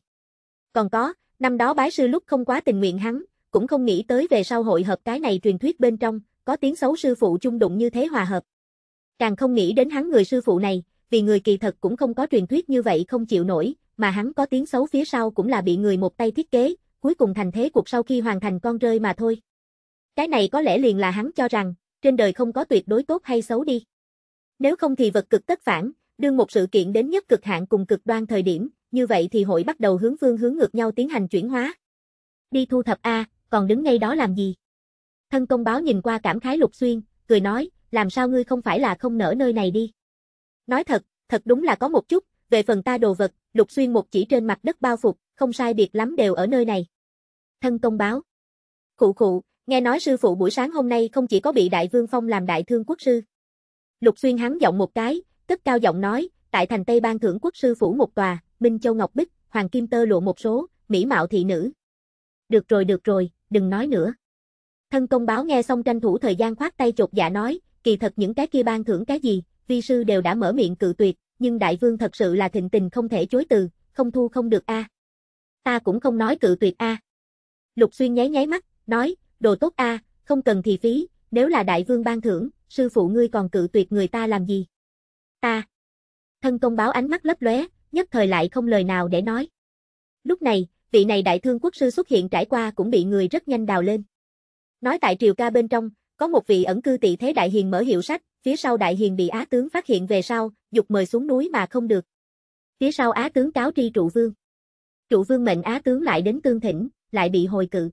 Còn có, năm đó bái sư lúc không quá tình nguyện hắn, cũng không nghĩ tới về sau hội hợp cái này truyền thuyết bên trong, có tiếng xấu sư phụ chung đụng như thế hòa hợp. Càng không nghĩ đến hắn người sư phụ này, vì người kỳ thật cũng không có truyền thuyết như vậy không chịu nổi, mà hắn có tiếng xấu phía sau cũng là bị người một tay thiết kế, cuối cùng thành thế cuộc sau khi hoàn thành con rơi mà thôi. Cái này có lẽ liền là hắn cho rằng, trên đời không có tuyệt đối tốt hay xấu đi. Nếu không thì vật cực tất phản, Đương một sự kiện đến nhất cực hạn cùng cực đoan thời điểm, như vậy thì hội bắt đầu hướng phương hướng ngược nhau tiến hành chuyển hóa. Đi thu thập A, còn đứng ngay đó làm gì? Thân công báo nhìn qua cảm khái lục xuyên, cười nói, làm sao ngươi không phải là không nở nơi này đi. Nói thật, thật đúng là có một chút, về phần ta đồ vật, lục xuyên một chỉ trên mặt đất bao phục, không sai biệt lắm đều ở nơi này. Thân công báo. Khụ khụ, nghe nói sư phụ buổi sáng hôm nay không chỉ có bị đại vương phong làm đại thương quốc sư. Lục xuyên hắn giọng một cái, tức cao giọng nói, tại thành Tây Ban thưởng quốc sư phủ một tòa, Minh Châu Ngọc Bích, Hoàng Kim Tơ lụa một số, mỹ mạo thị nữ. Được rồi được rồi, đừng nói nữa. Thân công báo nghe xong tranh thủ thời gian khoát tay chột dạ nói, kỳ thật những cái kia ban thưởng cái gì, vi sư đều đã mở miệng cự tuyệt, nhưng đại vương thật sự là thịnh tình không thể chối từ, không thu không được a. Ta cũng không nói cự tuyệt a. Lục Xuyên nháy nháy mắt, nói, đồ tốt a, không cần thì phí, nếu là đại vương ban thưởng, sư phụ ngươi còn cự tuyệt người ta làm gì? Ta. Thân công báo ánh mắt lấp lóe, nhất thời lại không lời nào để nói. Lúc này, vị này đại thương quốc sư xuất hiện trải qua cũng bị người rất nhanh đào lên. Nói tại triều ca bên trong, có một vị ẩn cư tỳ thế đại hiền mở hiệu sách, phía sau đại hiền bị á tướng phát hiện về sau, dục mời xuống núi mà không được. Phía sau á tướng cáo tri trụ vương. Trụ vương mệnh á tướng lại đến tương thỉnh, lại bị hồi cự.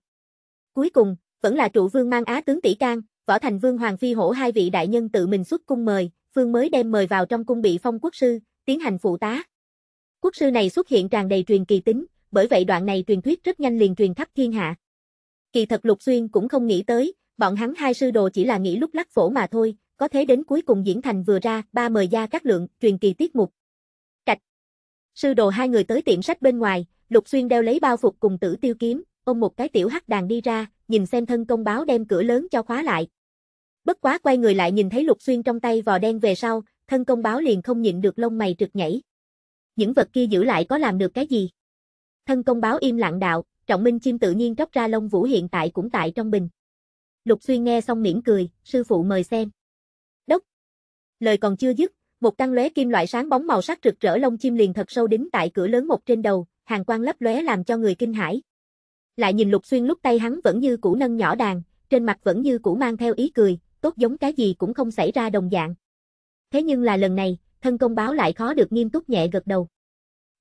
Cuối cùng, vẫn là trụ vương mang á tướng tỷ can, võ thành vương hoàng phi hổ hai vị đại nhân tự mình xuất cung mời, Phương mới đem mời vào trong cung bị phong quốc sư, tiến hành phụ tá. Quốc sư này xuất hiện tràn đầy truyền kỳ tính, bởi vậy đoạn này truyền thuyết rất nhanh liền truyền khắp thiên hạ. Kỳ thật Lục Xuyên cũng không nghĩ tới, bọn hắn hai sư đồ chỉ là nghĩ lúc lắc phổ mà thôi, có thế đến cuối cùng diễn thành vừa ra, ba mời gia các lượng, truyền kỳ tiết mục. Cạch. Sư đồ hai người tới tiệm sách bên ngoài, Lục Xuyên đeo lấy bao phục cùng tử tiêu kiếm, ôm một cái tiểu hắc đàn đi ra, nhìn xem thân công báo đem cửa lớn cho khóa lại, Bất quá quay người lại nhìn thấy Lục Xuyên trong tay vò đen về sau, thân công báo liền không nhịn được lông mày trượt nhảy. Những vật kia giữ lại có làm được cái gì? Thân công báo im lặng đạo, trọng minh chim tự nhiên tróc ra lông vũ hiện tại cũng tại trong bình. Lục Xuyên nghe xong mỉm cười, sư phụ mời xem. Đốc! Lời còn chưa dứt, một căn lóe kim loại sáng bóng màu sắc rực rỡ lông chim liền thật sâu đính tại cửa lớn một trên đầu, hàng quan lấp lóe làm cho người kinh hãi. Lại nhìn Lục Xuyên lúc tay hắn vẫn như cũ nâng nhỏ đàn, trên mặt vẫn như cũ mang theo ý cười, tốt giống cái gì cũng không xảy ra đồng dạng. Thế nhưng là lần này, thân công báo lại khó được nghiêm túc nhẹ gật đầu.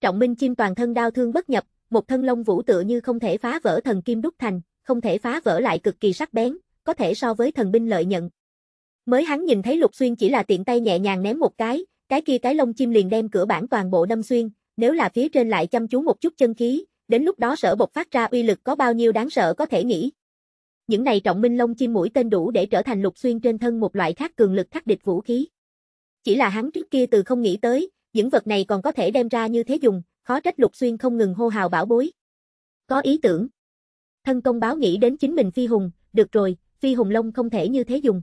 Trọng Minh chim toàn thân đau thương bất nhập, một thân lông vũ tựa như không thể phá vỡ thần kim đúc thành, không thể phá vỡ lại cực kỳ sắc bén, có thể so với thần binh lợi nhận. Mới hắn nhìn thấy Lục Xuyên chỉ là tiện tay nhẹ nhàng ném một cái, cái kia cái lông chim liền đem cửa bản toàn bộ đâm xuyên, nếu là phía trên lại chăm chú một chút chân khí, đến lúc đó sở bộc phát ra uy lực có bao nhiêu đáng sợ có thể nghĩ. Những này trọng minh long chim mũi tên đủ để trở thành lục xuyên trên thân một loại khác cường lực khắc địch vũ khí. Chỉ là hắn trước kia từ không nghĩ tới, những vật này còn có thể đem ra như thế dùng, khó trách lục xuyên không ngừng hô hào bảo bối. Có ý tưởng. Thân công báo nghĩ đến chính mình phi hùng, được rồi, phi hùng lông không thể như thế dùng.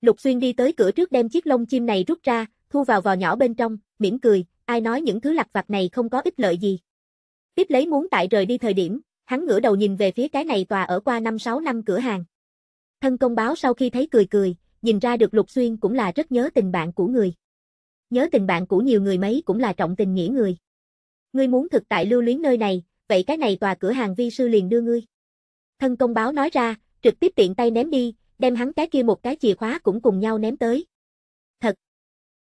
Lục xuyên đi tới cửa trước đem chiếc lông chim này rút ra, thu vào vò nhỏ bên trong, mỉm cười, ai nói những thứ lặt vặt này không có ích lợi gì. Tiếp lấy muốn tại rời đi thời điểm, hắn ngửa đầu nhìn về phía cái này tòa ở qua 5-6 năm cửa hàng. Thân công báo sau khi thấy cười cười, nhìn ra được Lục Xuyên cũng là rất nhớ tình bạn của người. Nhớ tình bạn của nhiều người mấy cũng là trọng tình nghĩa người. Ngươi muốn thực tại lưu luyến nơi này, vậy cái này tòa cửa hàng vi sư liền đưa ngươi. Thân công báo nói ra, trực tiếp tiện tay ném đi, đem hắn cái kia một cái chìa khóa cũng cùng nhau ném tới. Thật!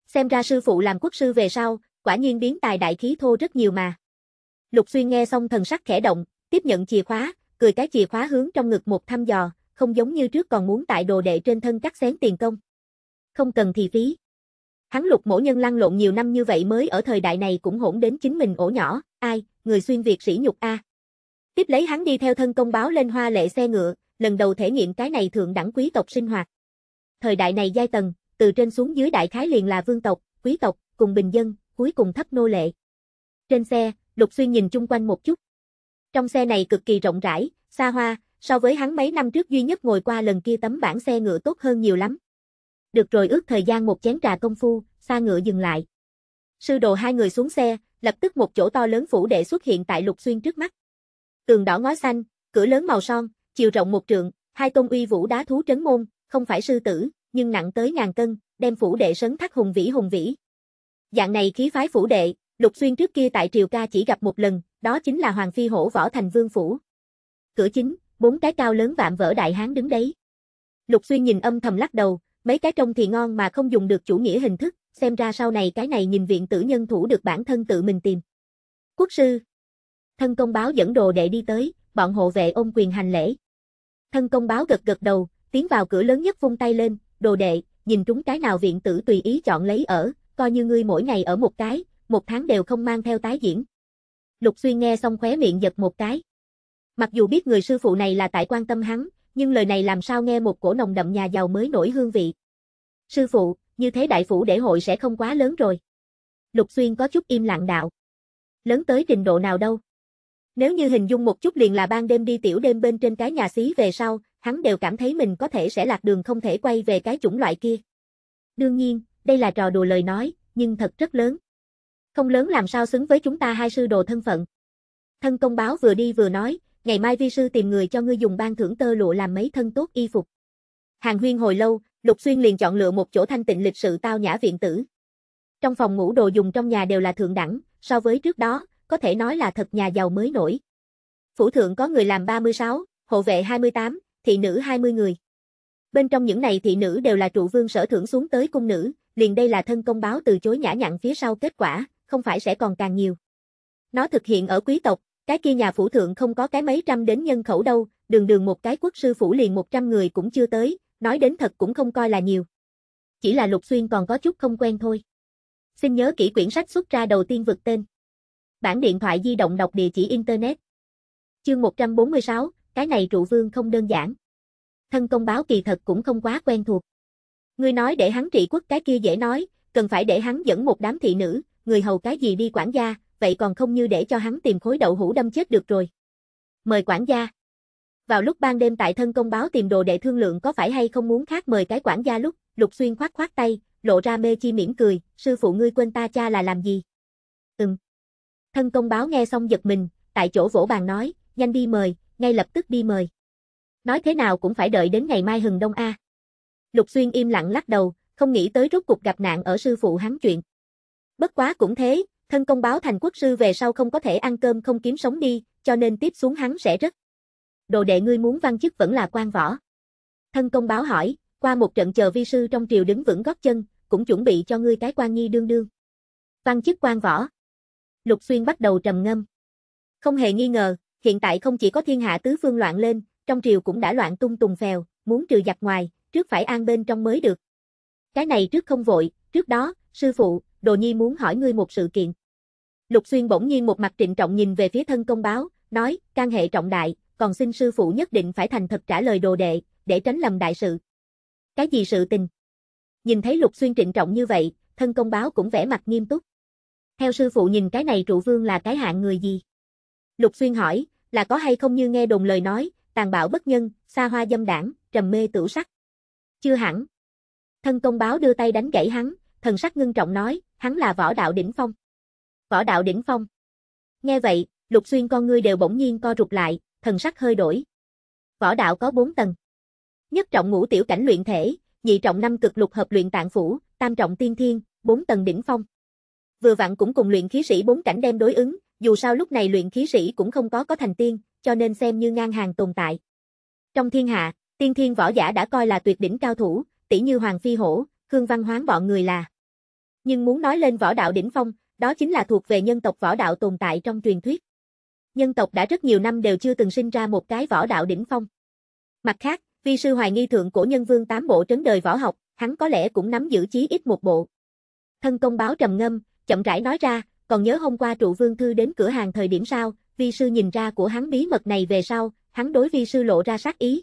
Xem ra sư phụ làm quốc sư về sau, quả nhiên biến tài đại khí thô rất nhiều mà. Lục Xuyên nghe xong thần sắc khẽ động, Tiếp nhận chìa khóa, cười cái chìa khóa hướng trong ngực một thăm dò, không giống như trước còn muốn tại đồ đệ trên thân cắt xén tiền công. Không cần thì phí. Hắn lục mổ nhân lăn lộn nhiều năm như vậy mới ở thời đại này cũng hỗn đến chính mình ổ nhỏ, ai, người xuyên Việt sĩ nhục A. Tiếp lấy hắn đi theo thân công báo lên hoa lệ xe ngựa, lần đầu thể nghiệm cái này thượng đẳng quý tộc sinh hoạt. Thời đại này giai tầng, từ trên xuống dưới đại khái liền là vương tộc, quý tộc, cùng bình dân, cuối cùng thấp nô lệ. Trên xe, Lục Xuyên nhìn chung quanh một chút, trong xe này cực kỳ rộng rãi, xa hoa, so với hắn mấy năm trước duy nhất ngồi qua lần kia tấm bảng xe ngựa tốt hơn nhiều lắm. Được rồi ước thời gian một chén trà công phu, xa ngựa dừng lại. Sư đồ hai người xuống xe, lập tức một chỗ to lớn phủ đệ xuất hiện tại lục xuyên trước mắt. Tường đỏ ngói xanh, cửa lớn màu son, chiều rộng một trượng, hai tôn uy vũ đá thú trấn môn, không phải sư tử, nhưng nặng tới ngàn cân, đem phủ đệ sấn thắt hùng vĩ hùng vĩ. Dạng này khí phái phủ đệ, Lục Xuyên trước kia tại Triều Ca chỉ gặp một lần, đó chính là Hoàng Phi Hổ Võ Thành Vương Phủ. Cửa chính, bốn cái cao lớn vạm vỡ đại hán đứng đấy. Lục Xuyên nhìn âm thầm lắc đầu, mấy cái trông thì ngon mà không dùng được chủ nghĩa hình thức, xem ra sau này cái này nhìn viện tử nhân thủ được bản thân tự mình tìm. Quốc sư Thân công báo dẫn đồ đệ đi tới, bọn hộ vệ ôm quyền hành lễ. Thân công báo gật gật đầu, tiến vào cửa lớn nhất vung tay lên, đồ đệ, nhìn trúng cái nào viện tử tùy ý chọn lấy ở, coi như ngươi mỗi ngày ở một cái, một tháng đều không mang theo tái diễn. Lục Xuyên nghe xong khóe miệng giật một cái. Mặc dù biết người sư phụ này là tại quan tâm hắn, nhưng lời này làm sao nghe một cổ nồng đậm nhà giàu mới nổi hương vị. Sư phụ, như thế đại phủ để hội sẽ không quá lớn rồi. Lục Xuyên có chút im lặng đạo. Lớn tới trình độ nào đâu. Nếu như hình dung một chút liền là ban đêm đi tiểu đêm bên trên cái nhà xí về sau, hắn đều cảm thấy mình có thể sẽ lạc đường không thể quay về cái chủng loại kia. Đương nhiên, đây là trò đùa lời nói, nhưng thật rất lớn. Không lớn làm sao xứng với chúng ta hai sư đồ thân phận. Thân công báo vừa đi vừa nói, ngày mai vi sư tìm người cho ngươi dùng ban thưởng tơ lụa làm mấy thân tốt y phục. Hàng huyên hồi lâu, Lục Xuyên liền chọn lựa một chỗ thanh tịnh lịch sự tao nhã viện tử. Trong phòng ngủ đồ dùng trong nhà đều là thượng đẳng, so với trước đó, có thể nói là thật nhà giàu mới nổi. Phủ thượng có người làm 36, hộ vệ 28, thị nữ 20 người. Bên trong những này thị nữ đều là trụ vương sở thưởng xuống tới cung nữ, liền đây là thân công báo từ chối nhã nhặn phía sau kết quả, không phải sẽ còn càng nhiều. Nó thực hiện ở quý tộc, cái kia nhà phủ thượng không có cái mấy trăm đến nhân khẩu đâu, đường đường một cái quốc sư phủ liền một trăm người cũng chưa tới, nói đến thật cũng không coi là nhiều. Chỉ là Lục Xuyên còn có chút không quen thôi. Xin nhớ kỹ quyển sách xuất ra đầu tiên vượt tên. Bản điện thoại di động đọc địa chỉ Internet. Chương 146, cái này trụ vương không đơn giản. Thân công báo kỳ thật cũng không quá quen thuộc. Ngươi nói để hắn trị quốc cái kia dễ nói, cần phải để hắn dẫn một đám thị nữ, người hầu cái gì đi quản gia, vậy còn không như để cho hắn tìm khối đậu hũ đâm chết được rồi. Mời quản gia. Vào lúc ban đêm tại thân công báo tìm đồ đệ thương lượng có phải hay không muốn khác mời cái quản gia lúc, Lục Xuyên khoát khoát tay, lộ ra mê chi mỉm cười, sư phụ ngươi quên ta cha là làm gì? Ừm. Thân công báo nghe xong giật mình, tại chỗ vỗ bàn nói, nhanh đi mời, ngay lập tức đi mời. Nói thế nào cũng phải đợi đến ngày mai hừng đông A. Lục Xuyên im lặng lắc đầu, không nghĩ tới rốt cục gặp nạn ở sư phụ hắn chuyện. Bất quá cũng thế, thân công báo thành quốc sư về sau không có thể ăn cơm không kiếm sống đi, cho nên tiếp xuống hắn sẽ rất. Đồ đệ ngươi muốn văn chức vẫn là quan võ. Thân công báo hỏi, qua một trận chờ vi sư trong triều đứng vững gót chân, cũng chuẩn bị cho ngươi cái quan nghi đương đương. Văn chức quan võ. Lục Xuyên bắt đầu trầm ngâm. Không hề nghi ngờ, hiện tại không chỉ có thiên hạ tứ phương loạn lên, trong triều cũng đã loạn tung tùng phèo, muốn trừ giặc ngoài, trước phải an bên trong mới được. Cái này trước không vội, trước đó, sư phụ, Đồ Nhi muốn hỏi ngươi một sự kiện. Lục Xuyên bỗng nhiên một mặt trịnh trọng nhìn về phía thân công báo, nói, can hệ trọng đại, còn xin sư phụ nhất định phải thành thật trả lời đồ đệ, để tránh lầm đại sự. Cái gì sự tình? Nhìn thấy Lục Xuyên trịnh trọng như vậy, thân công báo cũng vẻ mặt nghiêm túc. Theo sư phụ nhìn cái này trụ vương là cái hạng người gì? Lục Xuyên hỏi, là có hay không như nghe đồn lời nói, tàn bạo bất nhân, xa hoa dâm đảng, trầm mê tử sắc. Chưa hẳn. Thân công báo đưa tay đánh gãy hắn, thần sắc ngưng trọng nói, hắn là võ đạo đỉnh phong. Võ đạo đỉnh phong. Nghe vậy, lục xuyên con ngươi đều bỗng nhiên co rụt lại, thần sắc hơi đổi. Võ đạo có bốn tầng. Nhất trọng ngũ tiểu cảnh luyện thể, nhị trọng năm cực lục hợp luyện tạng phủ, tam trọng tiên thiên, bốn tầng đỉnh phong. Vừa vặn cũng cùng luyện khí sĩ bốn cảnh đem đối ứng, dù sao lúc này luyện khí sĩ cũng không có có thành tiên, cho nên xem như ngang hàng tồn tại. Trong thiên hạ, tiên thiên võ giả đã coi là tuyệt đỉnh cao thủ, tỷ như Hoàng Phi Hổ, Khương Văn Hoán bọn người là. Nhưng muốn nói lên võ đạo đỉnh phong, đó chính là thuộc về nhân tộc võ đạo tồn tại trong truyền thuyết. Nhân tộc đã rất nhiều năm đều chưa từng sinh ra một cái võ đạo đỉnh phong. Mặt khác, vi sư hoài nghi thượng cổ nhân vương tám bộ trấn đời võ học, hắn có lẽ cũng nắm giữ chí ít một bộ. Thân công báo trầm ngâm, chậm rãi nói ra, còn nhớ hôm qua trụ vương thư đến cửa hàng thời điểm sao, vi sư nhìn ra của hắn bí mật này về sau, hắn đối vi sư lộ ra sát ý.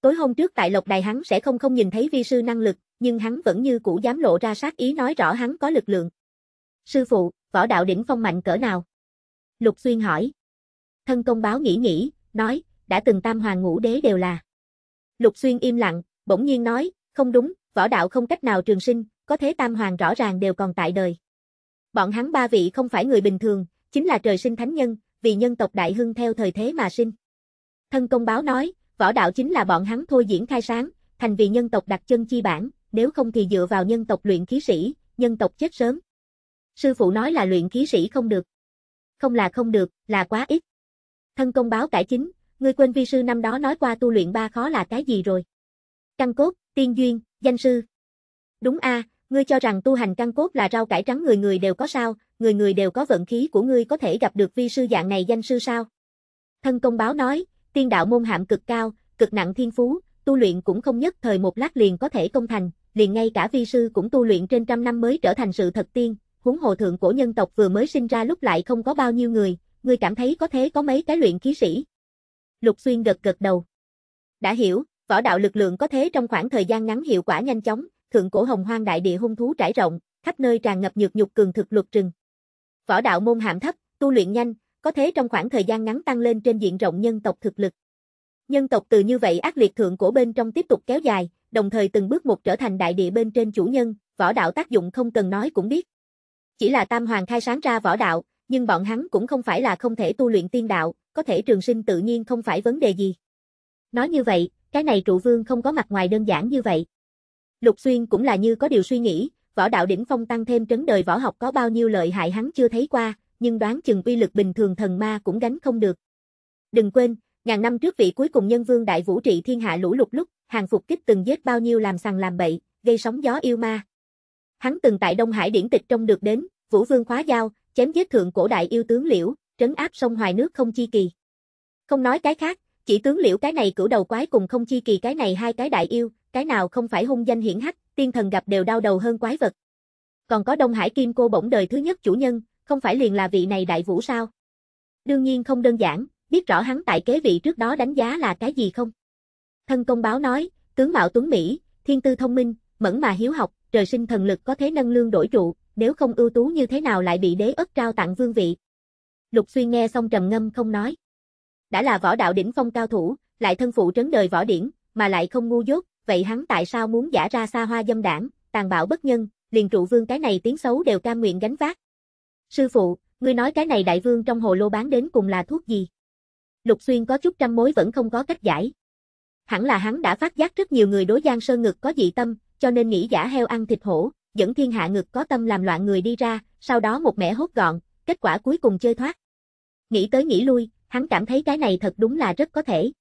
Tối hôm trước tại Lộc Đài hắn sẽ không không nhìn thấy vi sư năng lực, nhưng hắn vẫn như cũ dám lộ ra sát ý nói rõ hắn có lực lượng. Sư phụ, võ đạo đỉnh phong mạnh cỡ nào? Lục Xuyên hỏi. Thân công báo nghĩ nghĩ, nói, đã từng tam hoàng ngũ đế đều là. Lục Xuyên im lặng, bỗng nhiên nói, không đúng, võ đạo không cách nào trường sinh, có thế tam hoàng rõ ràng đều còn tại đời. Bọn hắn ba vị không phải người bình thường, chính là trời sinh thánh nhân, vì nhân tộc đại hưng theo thời thế mà sinh. Thân công báo nói, võ đạo chính là bọn hắn thôi diễn khai sáng, thành vì nhân tộc đặt chân chi bản, nếu không thì dựa vào nhân tộc luyện khí sĩ, nhân tộc chết sớm. Sư phụ nói là luyện khí sĩ không được. Không là không được, là quá ít. Thân công báo cải chính, ngươi quên vi sư năm đó nói qua tu luyện ba khó là cái gì rồi. Căn cốt, tiên duyên, danh sư. Đúng a, à, ngươi cho rằng tu hành căn cốt là rau cải trắng người người đều có sao, người người đều có vận khí của ngươi có thể gặp được vi sư dạng này danh sư sao? Thân công báo nói, tiên đạo môn hạm cực cao, cực nặng thiên phú, tu luyện cũng không nhất thời một lát liền có thể công thành, liền ngay cả vi sư cũng tu luyện trên trăm năm mới trở thành sự thật tiên, huống hồ thượng cổ nhân tộc vừa mới sinh ra lúc lại không có bao nhiêu người, ngươi cảm thấy có thế có mấy cái luyện khí sĩ. Lục Xuyên gật gật đầu. Đã hiểu, võ đạo lực lượng có thế trong khoảng thời gian ngắn hiệu quả nhanh chóng, thượng cổ hồng hoang đại địa hung thú trải rộng, khắp nơi tràn ngập nhược nhục cường thực luật trừng. Võ đạo môn hàm thấp, tu luyện nhanh, có thế trong khoảng thời gian ngắn tăng lên trên diện rộng nhân tộc thực lực. Nhân tộc từ như vậy ác liệt thượng cổ bên trong tiếp tục kéo dài, đồng thời từng bước một trở thành đại địa bên trên chủ nhân, võ đạo tác dụng không cần nói cũng biết. Chỉ là tam hoàng khai sáng ra võ đạo, nhưng bọn hắn cũng không phải là không thể tu luyện tiên đạo, có thể trường sinh tự nhiên không phải vấn đề gì. Nói như vậy, cái này trụ vương không có mặt ngoài đơn giản như vậy. Lục Xuyên cũng là như có điều suy nghĩ, võ đạo đỉnh phong tăng thêm trấn đời võ học có bao nhiêu lợi hại hắn chưa thấy qua, nhưng đoán chừng uy lực bình thường thần ma cũng gánh không được. Đừng quên, ngàn năm trước vị cuối cùng nhân vương đại vũ trị thiên hạ lũ lục lúc, hàng phục kích từng giết bao nhiêu làm sằng làm bậy, gây sóng gió yêu ma. Hắn từng tại Đông Hải điển tịch trong được đến, Vũ Vương khóa giao, chém giết thượng cổ đại yêu tướng Liễu, trấn áp sông hoài nước không chi kỳ. Không nói cái khác, chỉ tướng Liễu cái này cửu đầu quái cùng không chi kỳ cái này hai cái đại yêu, cái nào không phải hung danh hiển hách, tiên thần gặp đều đau đầu hơn quái vật. Còn có Đông Hải Kim cô bổng đời thứ nhất chủ nhân, không phải liền là vị này đại vũ sao? Đương nhiên không đơn giản, biết rõ hắn tại kế vị trước đó đánh giá là cái gì không? Thân công báo nói, tướng mạo tuấn Mỹ, thiên tư thông minh, mẫn mà hiếu học, trời sinh thần lực có thế nâng lương đổi trụ, nếu không ưu tú như thế nào lại bị đế ất trao tặng vương vị. Lục Xuyên nghe xong trầm ngâm không nói. Đã là võ đạo đỉnh phong cao thủ, lại thân phụ trấn đời võ điển, mà lại không ngu dốt, vậy hắn tại sao muốn giả ra xa hoa dâm đảng, tàn bạo bất nhân, liền trụ vương cái này tiếng xấu đều cam nguyện gánh vác. Sư phụ, ngươi nói cái này đại vương trong hồ lô bán đến cùng là thuốc gì? Lục Xuyên có chút trăm mối vẫn không có cách giải, Hẳn là hắn đã phát giác rất nhiều người đối Giang Sơn Ngực có dị tâm, cho nên nghĩ giả heo ăn thịt hổ, dẫn thiên hạ ngực có tâm làm loạn người đi ra, sau đó một mẻ hốt gọn, kết quả cuối cùng chơi thoát. Nghĩ tới nghĩ lui, hắn cảm thấy cái này thật đúng là rất có thể.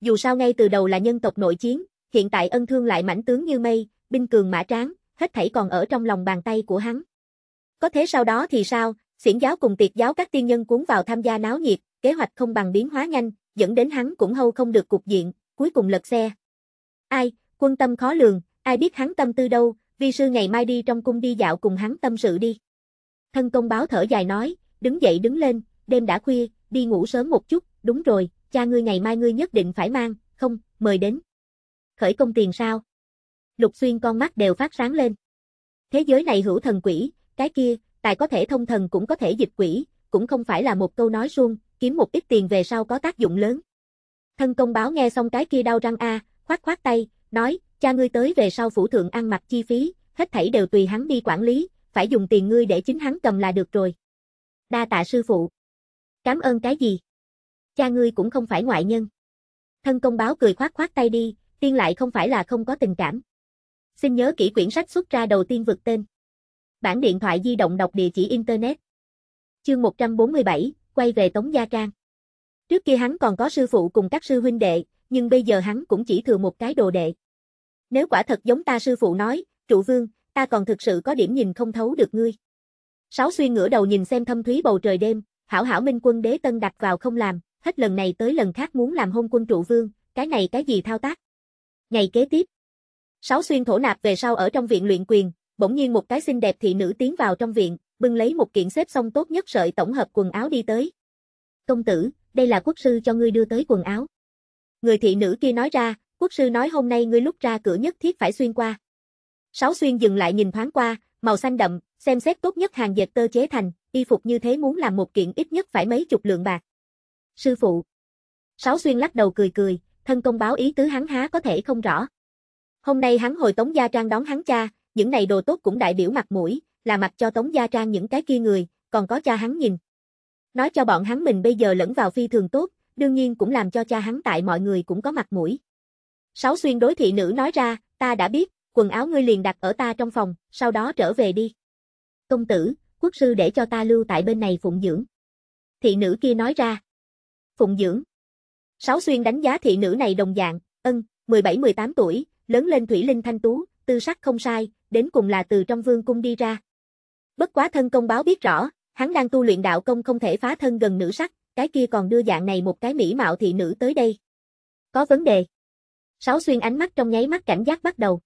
Dù sao ngay từ đầu là nhân tộc nội chiến, hiện tại ân thương lại mảnh tướng như mây, binh cường mã tráng, hết thảy còn ở trong lòng bàn tay của hắn. Có thế sau đó thì sao, xiển giáo cùng tiệt giáo các tiên nhân cuốn vào tham gia náo nhiệt, kế hoạch không bằng biến hóa nhanh, dẫn đến hắn cũng hâu không được cục diện, cuối cùng lật xe. Ai, quân tâm khó lường, ai biết hắn tâm tư đâu, vi sư ngày mai đi trong cung đi dạo cùng hắn tâm sự đi. Thân công báo thở dài nói, đứng dậy đứng lên, đêm đã khuya, đi ngủ sớm một chút, đúng rồi, cha ngươi ngày mai ngươi nhất định phải mang, không, mời đến. Khởi công tiền sao? Lục xuyên con mắt đều phát sáng lên. Thế giới này hữu thần quỷ, cái kia, tài có thể thông thần cũng có thể dịch quỷ, cũng không phải là một câu nói suông, kiếm một ít tiền về sau có tác dụng lớn. Thân công báo nghe xong cái kia đau răng a, khoát khoát tay, nói, cha ngươi tới về sau phủ thượng ăn mặc chi phí, hết thảy đều tùy hắn đi quản lý, phải dùng tiền ngươi để chính hắn cầm là được rồi. Đa tạ sư phụ. Cảm ơn cái gì? Cha ngươi cũng không phải ngoại nhân. Thân công báo cười khoát khoát tay đi, tiên lại không phải là không có tình cảm. Xin nhớ kỹ quyển sách xuất ra đầu tiên vượt tên. Bản điện thoại di động đọc địa chỉ Internet. Chương 147, quay về Tống Gia Trang. Trước kia hắn còn có sư phụ cùng các sư huynh đệ, nhưng bây giờ hắn cũng chỉ thừa một cái đồ đệ. Nếu quả thật giống ta sư phụ nói, trụ vương, ta còn thực sự có điểm nhìn không thấu được ngươi. Sáu xuyên ngửa đầu nhìn xem thâm thúy bầu trời đêm, hảo hảo minh quân đế tân đặt vào không làm, hết lần này tới lần khác muốn làm hôn quân trụ vương, cái này cái gì thao tác. Ngày kế tiếp, sáu xuyên thổ nạp về sau ở trong viện luyện quyền, bỗng nhiên một cái xinh đẹp thị nữ tiến vào trong viện, bưng lấy một kiện xếp xong tốt nhất sợi tổng hợp quần áo đi tới. Công tử, đây là quốc sư cho ngươi đưa tới quần áo. Người thị nữ kia nói ra, quốc sư nói hôm nay ngươi lúc ra cửa nhất thiết phải xuyên qua. Sáu xuyên dừng lại nhìn thoáng qua, màu xanh đậm, xem xét tốt nhất hàng dệt tơ chế thành, y phục như thế muốn làm một kiện ít nhất phải mấy chục lượng bạc. Sư phụ. Sáu xuyên lắc đầu cười cười, thân công báo ý tứ hắn há có thể không rõ. Hôm nay hắn hồi Tống Gia Trang đón hắn cha, những này đồ tốt cũng đại biểu mặt mũi, là mặt cho Tống Gia Trang những cái kia người, còn có cha hắn nhìn. Nói cho bọn hắn mình bây giờ lẫn vào phi thường tốt, đương nhiên cũng làm cho cha hắn tại mọi người cũng có mặt mũi. Sáu xuyên đối thị nữ nói ra, ta đã biết, quần áo ngươi liền đặt ở ta trong phòng, sau đó trở về đi. Công tử, quốc sư để cho ta lưu tại bên này phụng dưỡng. Thị nữ kia nói ra. Phụng dưỡng. Sáu xuyên đánh giá thị nữ này đồng dạng, ân, 17-18 tuổi, lớn lên thủy linh thanh tú, tư sắc không sai, đến cùng là từ trong vương cung đi ra. Bất quá thân công báo biết rõ, Hắn đang tu luyện đạo công không thể phá thân gần nữ sắc, cái kia còn đưa dạng này một cái mỹ mạo thị nữ tới đây. Có vấn đề. Sáu xuyên ánh mắt trong nháy mắt cảnh giác bắt đầu.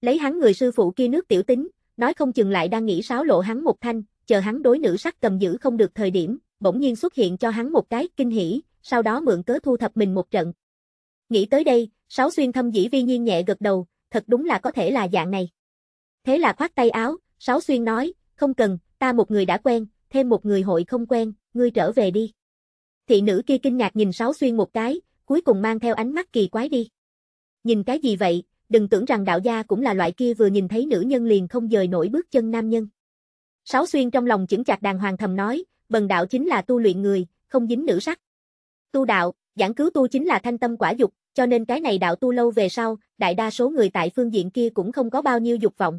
Lấy hắn người sư phụ kia nước tiểu tính, nói không chừng lại đang nghĩ sáo lộ hắn một thanh, chờ hắn đối nữ sắc cầm giữ không được thời điểm, bỗng nhiên xuất hiện cho hắn một cái kinh hỉ, sau đó mượn cớ thu thập mình một trận. Nghĩ tới đây, sáu xuyên thâm dĩ vi nhiên nhẹ gật đầu, thật đúng là có thể là dạng này. Thế là khoát tay áo, sáu xuyên nói, không cần, ta một người đã quen, thêm một người hội không quen, ngươi trở về đi. Thị nữ kia kinh ngạc nhìn Sáu Xuyên một cái, cuối cùng mang theo ánh mắt kỳ quái đi. Nhìn cái gì vậy, đừng tưởng rằng đạo gia cũng là loại kia vừa nhìn thấy nữ nhân liền không dời nổi bước chân nam nhân. Sáu Xuyên trong lòng chững chạc đàng hoàng thầm nói, bần đạo chính là tu luyện người, không dính nữ sắc. Tu đạo, giảng cứu tu chính là thanh tâm quả dục, cho nên cái này đạo tu lâu về sau, đại đa số người tại phương diện kia cũng không có bao nhiêu dục vọng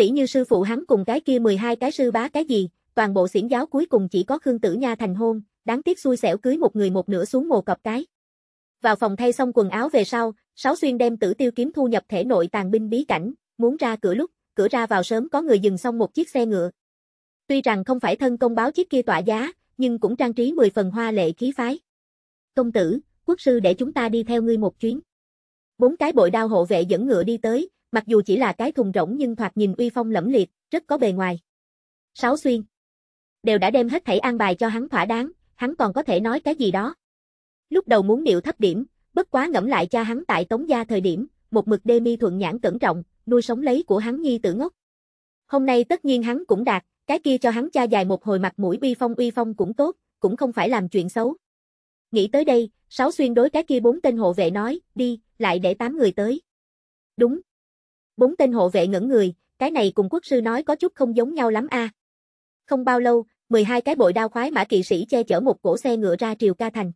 tỷ như sư phụ hắn cùng cái kia 12 cái sư bá cái gì, toàn bộ xiển giáo cuối cùng chỉ có Khương Tử Nha thành hôn, đáng tiếc xui xẻo cưới một người một nửa xuống mồ cọc cái. Vào phòng thay xong quần áo về sau, Sáu Xuyên đem tử tiêu kiếm thu nhập thể nội tàng binh bí cảnh, muốn ra cửa lúc, cửa ra vào sớm có người dừng xong một chiếc xe ngựa. Tuy rằng không phải thân công báo chiếc kia tọa giá, nhưng cũng trang trí mười phần hoa lệ khí phái. Công tử, quốc sư để chúng ta đi theo ngươi một chuyến. Bốn cái bội đao hộ vệ dẫn ngựa đi tới, Mặc dù chỉ là cái thùng rỗng nhưng thoạt nhìn uy phong lẫm liệt, rất có bề ngoài. Sáu xuyên. Đều đã đem hết thảy an bài cho hắn thỏa đáng, hắn còn có thể nói cái gì đó. Lúc đầu muốn điệu thấp điểm, bất quá ngẫm lại cha hắn tại Tống gia thời điểm, một mực đê mi thuận nhãn cẩn trọng, nuôi sống lấy của hắn nhi tử ngốc. Hôm nay tất nhiên hắn cũng đạt, cái kia cho hắn cha dài một hồi mặt mũi uy phong uy phong cũng tốt, cũng không phải làm chuyện xấu. Nghĩ tới đây, Sáu Xuyên đối cái kia bốn tên hộ vệ nói, đi, lại để tám người tới. Đúng, Bốn tên hộ vệ ngẩn người, cái này cùng quốc sư nói có chút không giống nhau lắm a. À. Không bao lâu, 12 cái bội đao khoái mã kỵ sĩ che chở một cổ xe ngựa ra triều ca thành.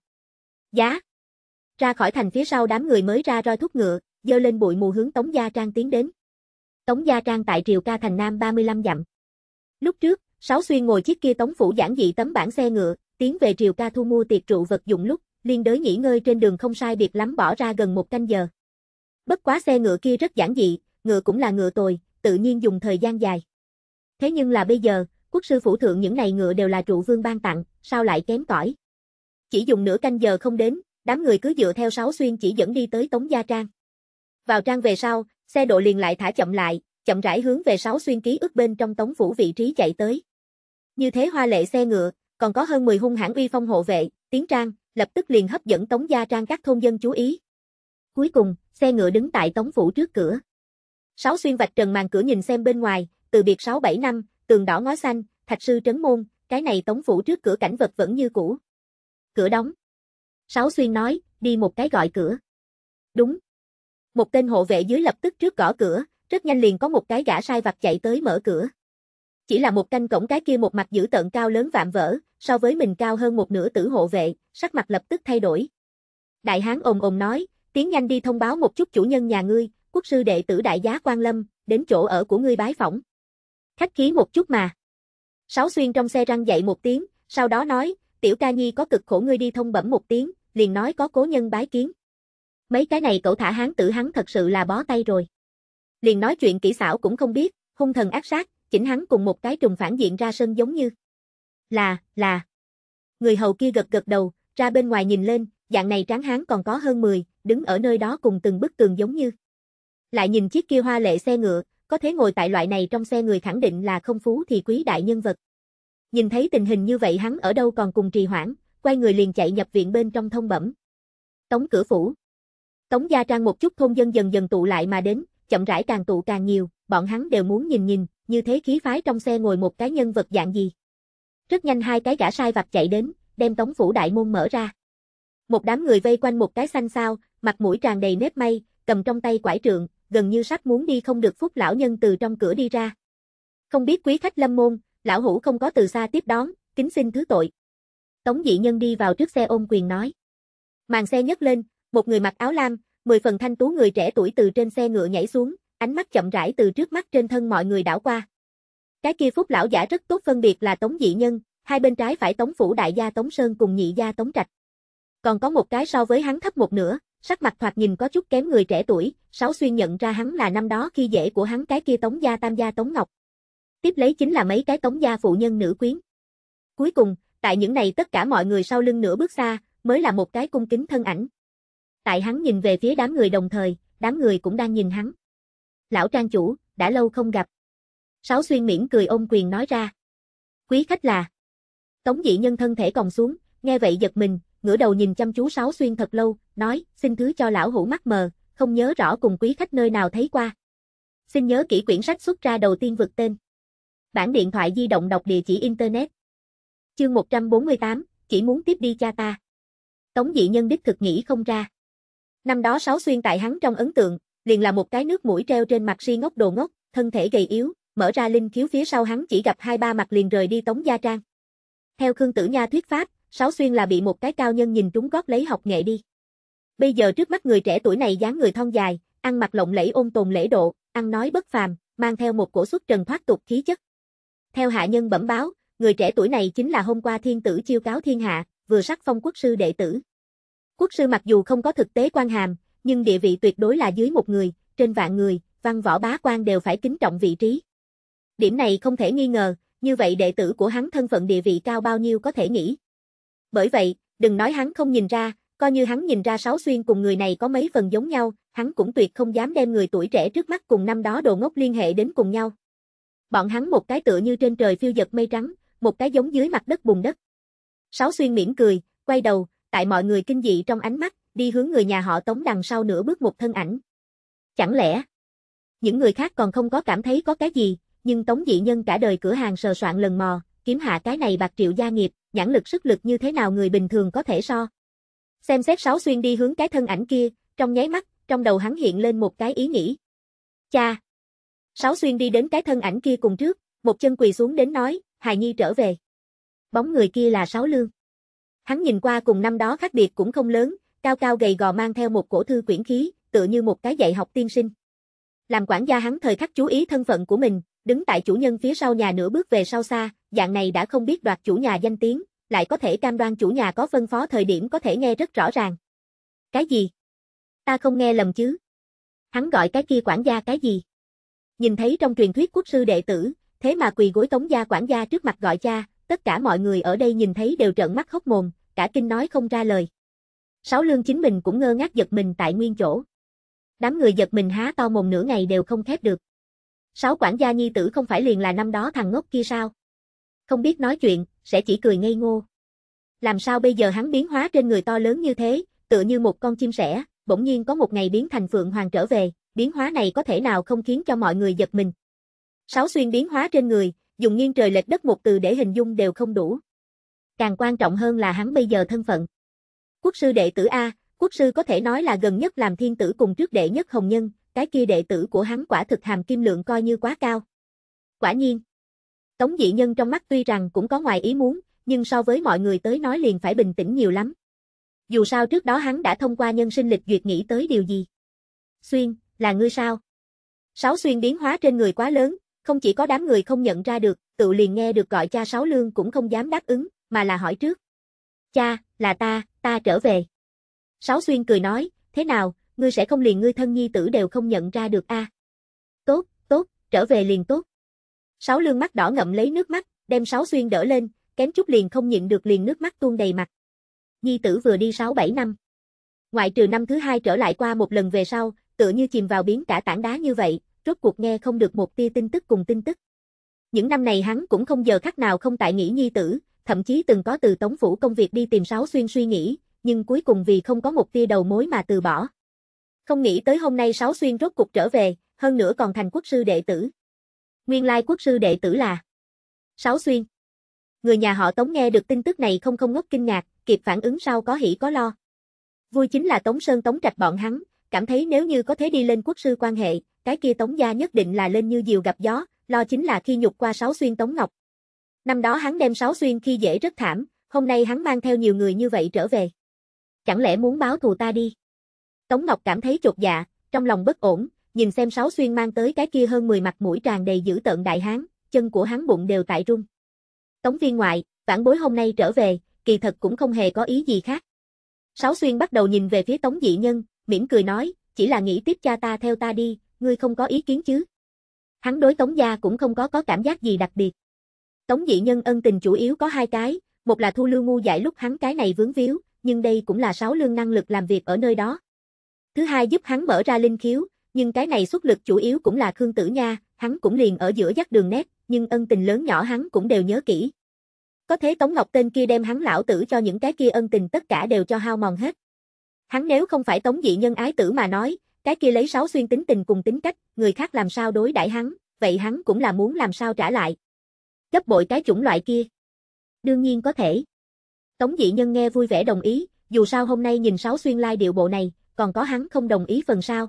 Giá! Ra khỏi thành phía sau đám người mới ra roi thúc ngựa, dơ lên bụi mù hướng Tống Gia Trang tiến đến. Tống Gia Trang tại triều ca thành Nam 35 dặm. Lúc trước, Sáu Xuyên ngồi chiếc kia Tống Phủ giản dị tấm bản xe ngựa, tiến về triều ca thu mua tiệc trụ vật dụng lúc, liên đới nghỉ ngơi trên đường không sai biệt lắm bỏ ra gần một canh giờ. Bất quá xe ngựa kia rất giản dị, ngựa cũng là ngựa tồi, tự nhiên dùng thời gian dài. Thế nhưng là bây giờ, quốc sư phủ thượng những này ngựa đều là trụ vương ban tặng, sao lại kém cỏi? Chỉ dùng nửa canh giờ không đến, đám người cứ dựa theo sáu xuyên chỉ dẫn đi tới Tống Gia Trang. Vào trang về sau, xe độ liền lại thả chậm lại, chậm rãi hướng về sáu xuyên ký ức bên trong Tống phủ vị trí chạy tới. Như thế hoa lệ xe ngựa, còn có hơn 10 hung hãn uy phong hộ vệ, tiếng trang, lập tức liền hấp dẫn Tống Gia Trang các thôn dân chú ý. Cuối cùng, xe ngựa đứng tại Tống phủ trước cửa. Sáu xuyên vạch trần màn cửa nhìn xem bên ngoài, từ biệt 6-7 năm, tường đỏ ngói xanh, thạch sư trấn môn, cái này tống phủ trước cửa cảnh vật vẫn như cũ. Cửa đóng. Sáu xuyên nói, đi một cái gọi cửa. Đúng. Một tên hộ vệ dưới lập tức trước gõ cửa, rất nhanh liền có một cái gã sai vặt chạy tới mở cửa. Chỉ là một canh cổng cái kia một mặt giữ tận cao lớn vạm vỡ, so với mình cao hơn một nửa tử hộ vệ, sắc mặt lập tức thay đổi. Đại hán ồm ồm nói, tiến nhanh đi thông báo một chút chủ nhân nhà ngươi, quốc sư đệ tử đại giá quan lâm, đến chỗ ở của ngươi bái phỏng. Khách khí một chút mà. Sáu xuyên trong xe răng dậy một tiếng, sau đó nói, tiểu ca nhi có cực khổ ngươi đi thông bẩm một tiếng, liền nói có cố nhân bái kiến. Mấy cái này cậu thả hán tử hắn thật sự là bó tay rồi. Liền nói chuyện kỹ xảo cũng không biết, hung thần ác sát, chỉnh hắn cùng một cái trùng phản diện ra sân giống như. Là, là. Người hầu kia gật gật đầu, ra bên ngoài nhìn lên, dạng này tráng hán còn có hơn 10, đứng ở nơi đó cùng từng bức tường giống như lại nhìn chiếc kia hoa lệ xe ngựa, có thế ngồi tại loại này trong xe người khẳng định là không phú thì quý đại nhân vật. Nhìn thấy tình hình như vậy hắn ở đâu còn cùng trì hoãn, quay người liền chạy nhập viện bên trong thông bẩm. Tống cửa phủ. Tống gia trang một chút thôn dân dần dần tụ lại mà đến, chậm rãi càng tụ càng nhiều, bọn hắn đều muốn nhìn nhìn, như thế khí phái trong xe ngồi một cái nhân vật dạng gì. Rất nhanh hai cái gã sai vặt chạy đến, đem tống phủ đại môn mở ra. Một đám người vây quanh một cái xanh sao, mặt mũi tràn đầy nếp mây, cầm trong tay quải trượng, gần như sắp muốn đi không được phúc lão nhân từ trong cửa đi ra. Không biết quý khách lâm môn, lão hủ không có từ xa tiếp đón, kính xin thứ tội. Tống dị nhân đi vào trước xe ôm quyền nói. Màn xe nhấc lên, một người mặc áo lam, mười phần thanh tú người trẻ tuổi từ trên xe ngựa nhảy xuống, ánh mắt chậm rãi từ trước mắt trên thân mọi người đảo qua. Cái kia phúc lão giả rất tốt phân biệt là Tống dị nhân, hai bên trái phải Tống phủ đại gia Tống Sơn cùng nhị gia Tống Trạch. Còn có một cái so với hắn thấp một nửa, Sắc mặt thoạt nhìn có chút kém người trẻ tuổi, Sáu Xuyên nhận ra hắn là năm đó khi dễ của hắn cái kia Tống gia Tam gia Tống Ngọc. Tiếp lấy chính là mấy cái Tống gia phụ nhân nữ quyến. Cuối cùng, tại những này tất cả mọi người sau lưng nửa bước xa, mới là một cái cung kính thân ảnh. Tại hắn nhìn về phía đám người đồng thời, đám người cũng đang nhìn hắn. Lão trang chủ, đã lâu không gặp. Sáu Xuyên miễn cười ôm quyền nói ra. Quý khách là Tống dị nhân thân thể còn xuống, nghe vậy giật mình, ngửa đầu nhìn chăm chú Sáu Xuyên thật lâu, nói, xin thứ cho lão hủ mắt mờ, không nhớ rõ cùng quý khách nơi nào thấy qua. Xin nhớ kỹ quyển sách xuất ra đầu tiên vượt tên. Bản điện thoại di động đọc địa chỉ Internet. Chương 148, chỉ muốn tiếp đi cha ta. Tống dị nhân đích thực nghĩ không ra. Năm đó Sáu Xuyên tại hắn trong ấn tượng, liền là một cái nước mũi treo trên mặt si ngốc đồ ngốc, thân thể gầy yếu, mở ra linh khiếu phía sau hắn chỉ gặp hai ba mặt liền rời đi Tống Gia Trang. Theo Khương Tử Nha thuyết pháp, Sáu xuyên là bị một cái cao nhân nhìn trúng gót lấy học nghệ đi. Bây giờ trước mắt người trẻ tuổi này dáng người thon dài, ăn mặc lộng lẫy ôn tồn lễ độ, ăn nói bất phàm, mang theo một cổ xuất trần thoát tục khí chất. Theo hạ nhân bẩm báo, người trẻ tuổi này chính là hôm qua thiên tử chiêu cáo thiên hạ, vừa sắc phong quốc sư đệ tử. Quốc sư mặc dù không có thực tế quan hàm, nhưng địa vị tuyệt đối là dưới một người, trên vạn người, văn võ bá quan đều phải kính trọng vị trí. Điểm này không thể nghi ngờ, như vậy đệ tử của hắn thân phận địa vị cao bao nhiêu có thể nghĩ. Bởi vậy, đừng nói hắn không nhìn ra, coi như hắn nhìn ra Sáu Xuyên cùng người này có mấy phần giống nhau, hắn cũng tuyệt không dám đem người tuổi trẻ trước mắt cùng năm đó đồ ngốc liên hệ đến cùng nhau. Bọn hắn một cái tựa như trên trời phiêu giật mây trắng, một cái giống dưới mặt đất bùn đất. Sáu Xuyên mỉm cười, quay đầu, tại mọi người kinh dị trong ánh mắt, đi hướng người nhà họ Tống đằng sau nửa bước một thân ảnh. Chẳng lẽ, những người khác còn không có cảm thấy có cái gì, nhưng Tống Dị Nhân cả đời cửa hàng sờ soạn lần mò, kiếm hạ cái này bạc triệu gia nghiệp, nhãn lực sức lực như thế nào người bình thường có thể so. Xem xét sáu xuyên đi hướng cái thân ảnh kia, trong nháy mắt, trong đầu hắn hiện lên một cái ý nghĩ. Cha! Sáu xuyên đi đến cái thân ảnh kia cùng trước, một chân quỳ xuống đến nói, hài nhi trở về. Bóng người kia là sáu lương. Hắn nhìn qua cùng năm đó khác biệt cũng không lớn, cao cao gầy gò mang theo một cổ thư quyển khí, tựa như một cái dạy học tiên sinh. Làm quản gia hắn thời khắc chú ý thân phận của mình, đứng tại chủ nhân phía sau nhà nửa bước về sau xa, dạng này đã không biết đoạt chủ nhà danh tiếng, lại có thể cam đoan chủ nhà có phân phó thời điểm có thể nghe rất rõ ràng. Cái gì? Ta không nghe lầm chứ? Hắn gọi cái kia quản gia cái gì? Nhìn thấy trong truyền thuyết quốc sư đệ tử, thế mà quỳ gối tống gia quản gia trước mặt gọi cha, tất cả mọi người ở đây nhìn thấy đều trợn mắt hốc mồm, cả kinh nói không ra lời. Sáu lương chính mình cũng ngơ ngác giật mình tại nguyên chỗ. Đám người giật mình há to mồm nửa ngày đều không khép được sáu quản gia nhi tử không phải liền là năm đó thằng ngốc kia sao? Không biết nói chuyện, sẽ chỉ cười ngây ngô. Làm sao bây giờ hắn biến hóa trên người to lớn như thế, tựa như một con chim sẻ, bỗng nhiên có một ngày biến thành phượng hoàng trở về, biến hóa này có thể nào không khiến cho mọi người giật mình. Sáu xuyên biến hóa trên người, dùng nghiêng trời lệch đất một từ để hình dung đều không đủ. Càng quan trọng hơn là hắn bây giờ thân phận. Quốc sư đệ tử A, quốc sư có thể nói là gần nhất làm thiên tử cùng trước đệ nhất hồng nhân, cái kia đệ tử của hắn quả thực hàm kim lượng coi như quá cao. Quả nhiên, Tống dị nhân trong mắt tuy rằng cũng có ngoài ý muốn, nhưng so với mọi người tới nói liền phải bình tĩnh nhiều lắm. Dù sao trước đó hắn đã thông qua nhân sinh lịch duyệt nghĩ tới điều gì. Xuyên, là ngươi sao? Sáu xuyên biến hóa trên người quá lớn, không chỉ có đám người không nhận ra được, tự liền nghe được gọi cha Sáu Lương cũng không dám đáp ứng, mà là hỏi trước. Cha, là ta, ta trở về. Sáu xuyên cười nói, thế nào, ngươi sẽ không liền ngươi thân nhi tử đều không nhận ra được a. Tốt, tốt, trở về liền tốt. Sáu lương mắt đỏ ngậm lấy nước mắt, đem sáu xuyên đỡ lên, kém chút liền không nhịn được liền nước mắt tuôn đầy mặt. Nhi tử vừa đi 6-7 năm. Ngoại trừ năm thứ hai trở lại qua một lần về sau, tựa như chìm vào biến cả tảng đá như vậy, rốt cuộc nghe không được một tia tin tức cùng tin tức. Những năm này hắn cũng không giờ khắc nào không tại nghĩ nhi tử, thậm chí từng có từ tống phủ công việc đi tìm sáu xuyên suy nghĩ, nhưng cuối cùng vì không có một tia đầu mối mà từ bỏ. Không nghĩ tới hôm nay Sáu Xuyên rốt cục trở về, hơn nữa còn thành quốc sư đệ tử. Nguyên lai quốc sư đệ tử là Sáu Xuyên. Người nhà họ Tống nghe được tin tức này không không ngốc kinh ngạc, kịp phản ứng sau có hỉ có lo. Vui chính là Tống Sơn Tống Trạch bọn hắn, cảm thấy nếu như có thể đi lên quốc sư quan hệ, cái kia Tống gia nhất định là lên như diều gặp gió, lo chính là khi nhục qua Sáu Xuyên Tống Ngọc. Năm đó hắn đem Sáu Xuyên khi dễ rất thảm, hôm nay hắn mang theo nhiều người như vậy trở về. Chẳng lẽ muốn báo thù ta đi? Tống Ngọc cảm thấy chột dạ, trong lòng bất ổn, nhìn xem Sáu Xuyên mang tới cái kia hơn 10 mặt mũi tràn đầy dữ tợn đại hán, chân của hắn bụng đều tại rung. Tống viên ngoại, vãn bối hôm nay trở về, kỳ thật cũng không hề có ý gì khác. Sáu Xuyên bắt đầu nhìn về phía Tống Dị Nhân, mỉm cười nói, chỉ là nghĩ tiếp cha ta theo ta đi, ngươi không có ý kiến chứ. Hắn đối Tống Gia cũng không có có cảm giác gì đặc biệt. Tống Dị Nhân ân tình chủ yếu có hai cái, một là thu lưu ngu dại lúc hắn cái này vướng víu, nhưng đây cũng là sáu lương năng lực làm việc ở nơi đó, Thứ hai giúp hắn mở ra linh khiếu, nhưng cái này xuất lực chủ yếu cũng là Khương Tử Nha, hắn cũng liền ở giữa dắt đường nét, nhưng ân tình lớn nhỏ hắn cũng đều nhớ kỹ. Có thế Tống Ngọc tên kia đem hắn lão tử cho những cái kia ân tình tất cả đều cho hao mòn hết. Hắn nếu không phải Tống dị nhân ái tử mà nói, cái kia lấy sáu xuyên tính tình cùng tính cách, người khác làm sao đối đãi hắn, vậy hắn cũng là muốn làm sao trả lại. Gấp bội cái chủng loại kia. Đương nhiên có thể. Tống dị nhân nghe vui vẻ đồng ý, dù sao hôm nay nhìn sáu xuyên lai like điệu bộ này, còn có hắn không đồng ý phần sau.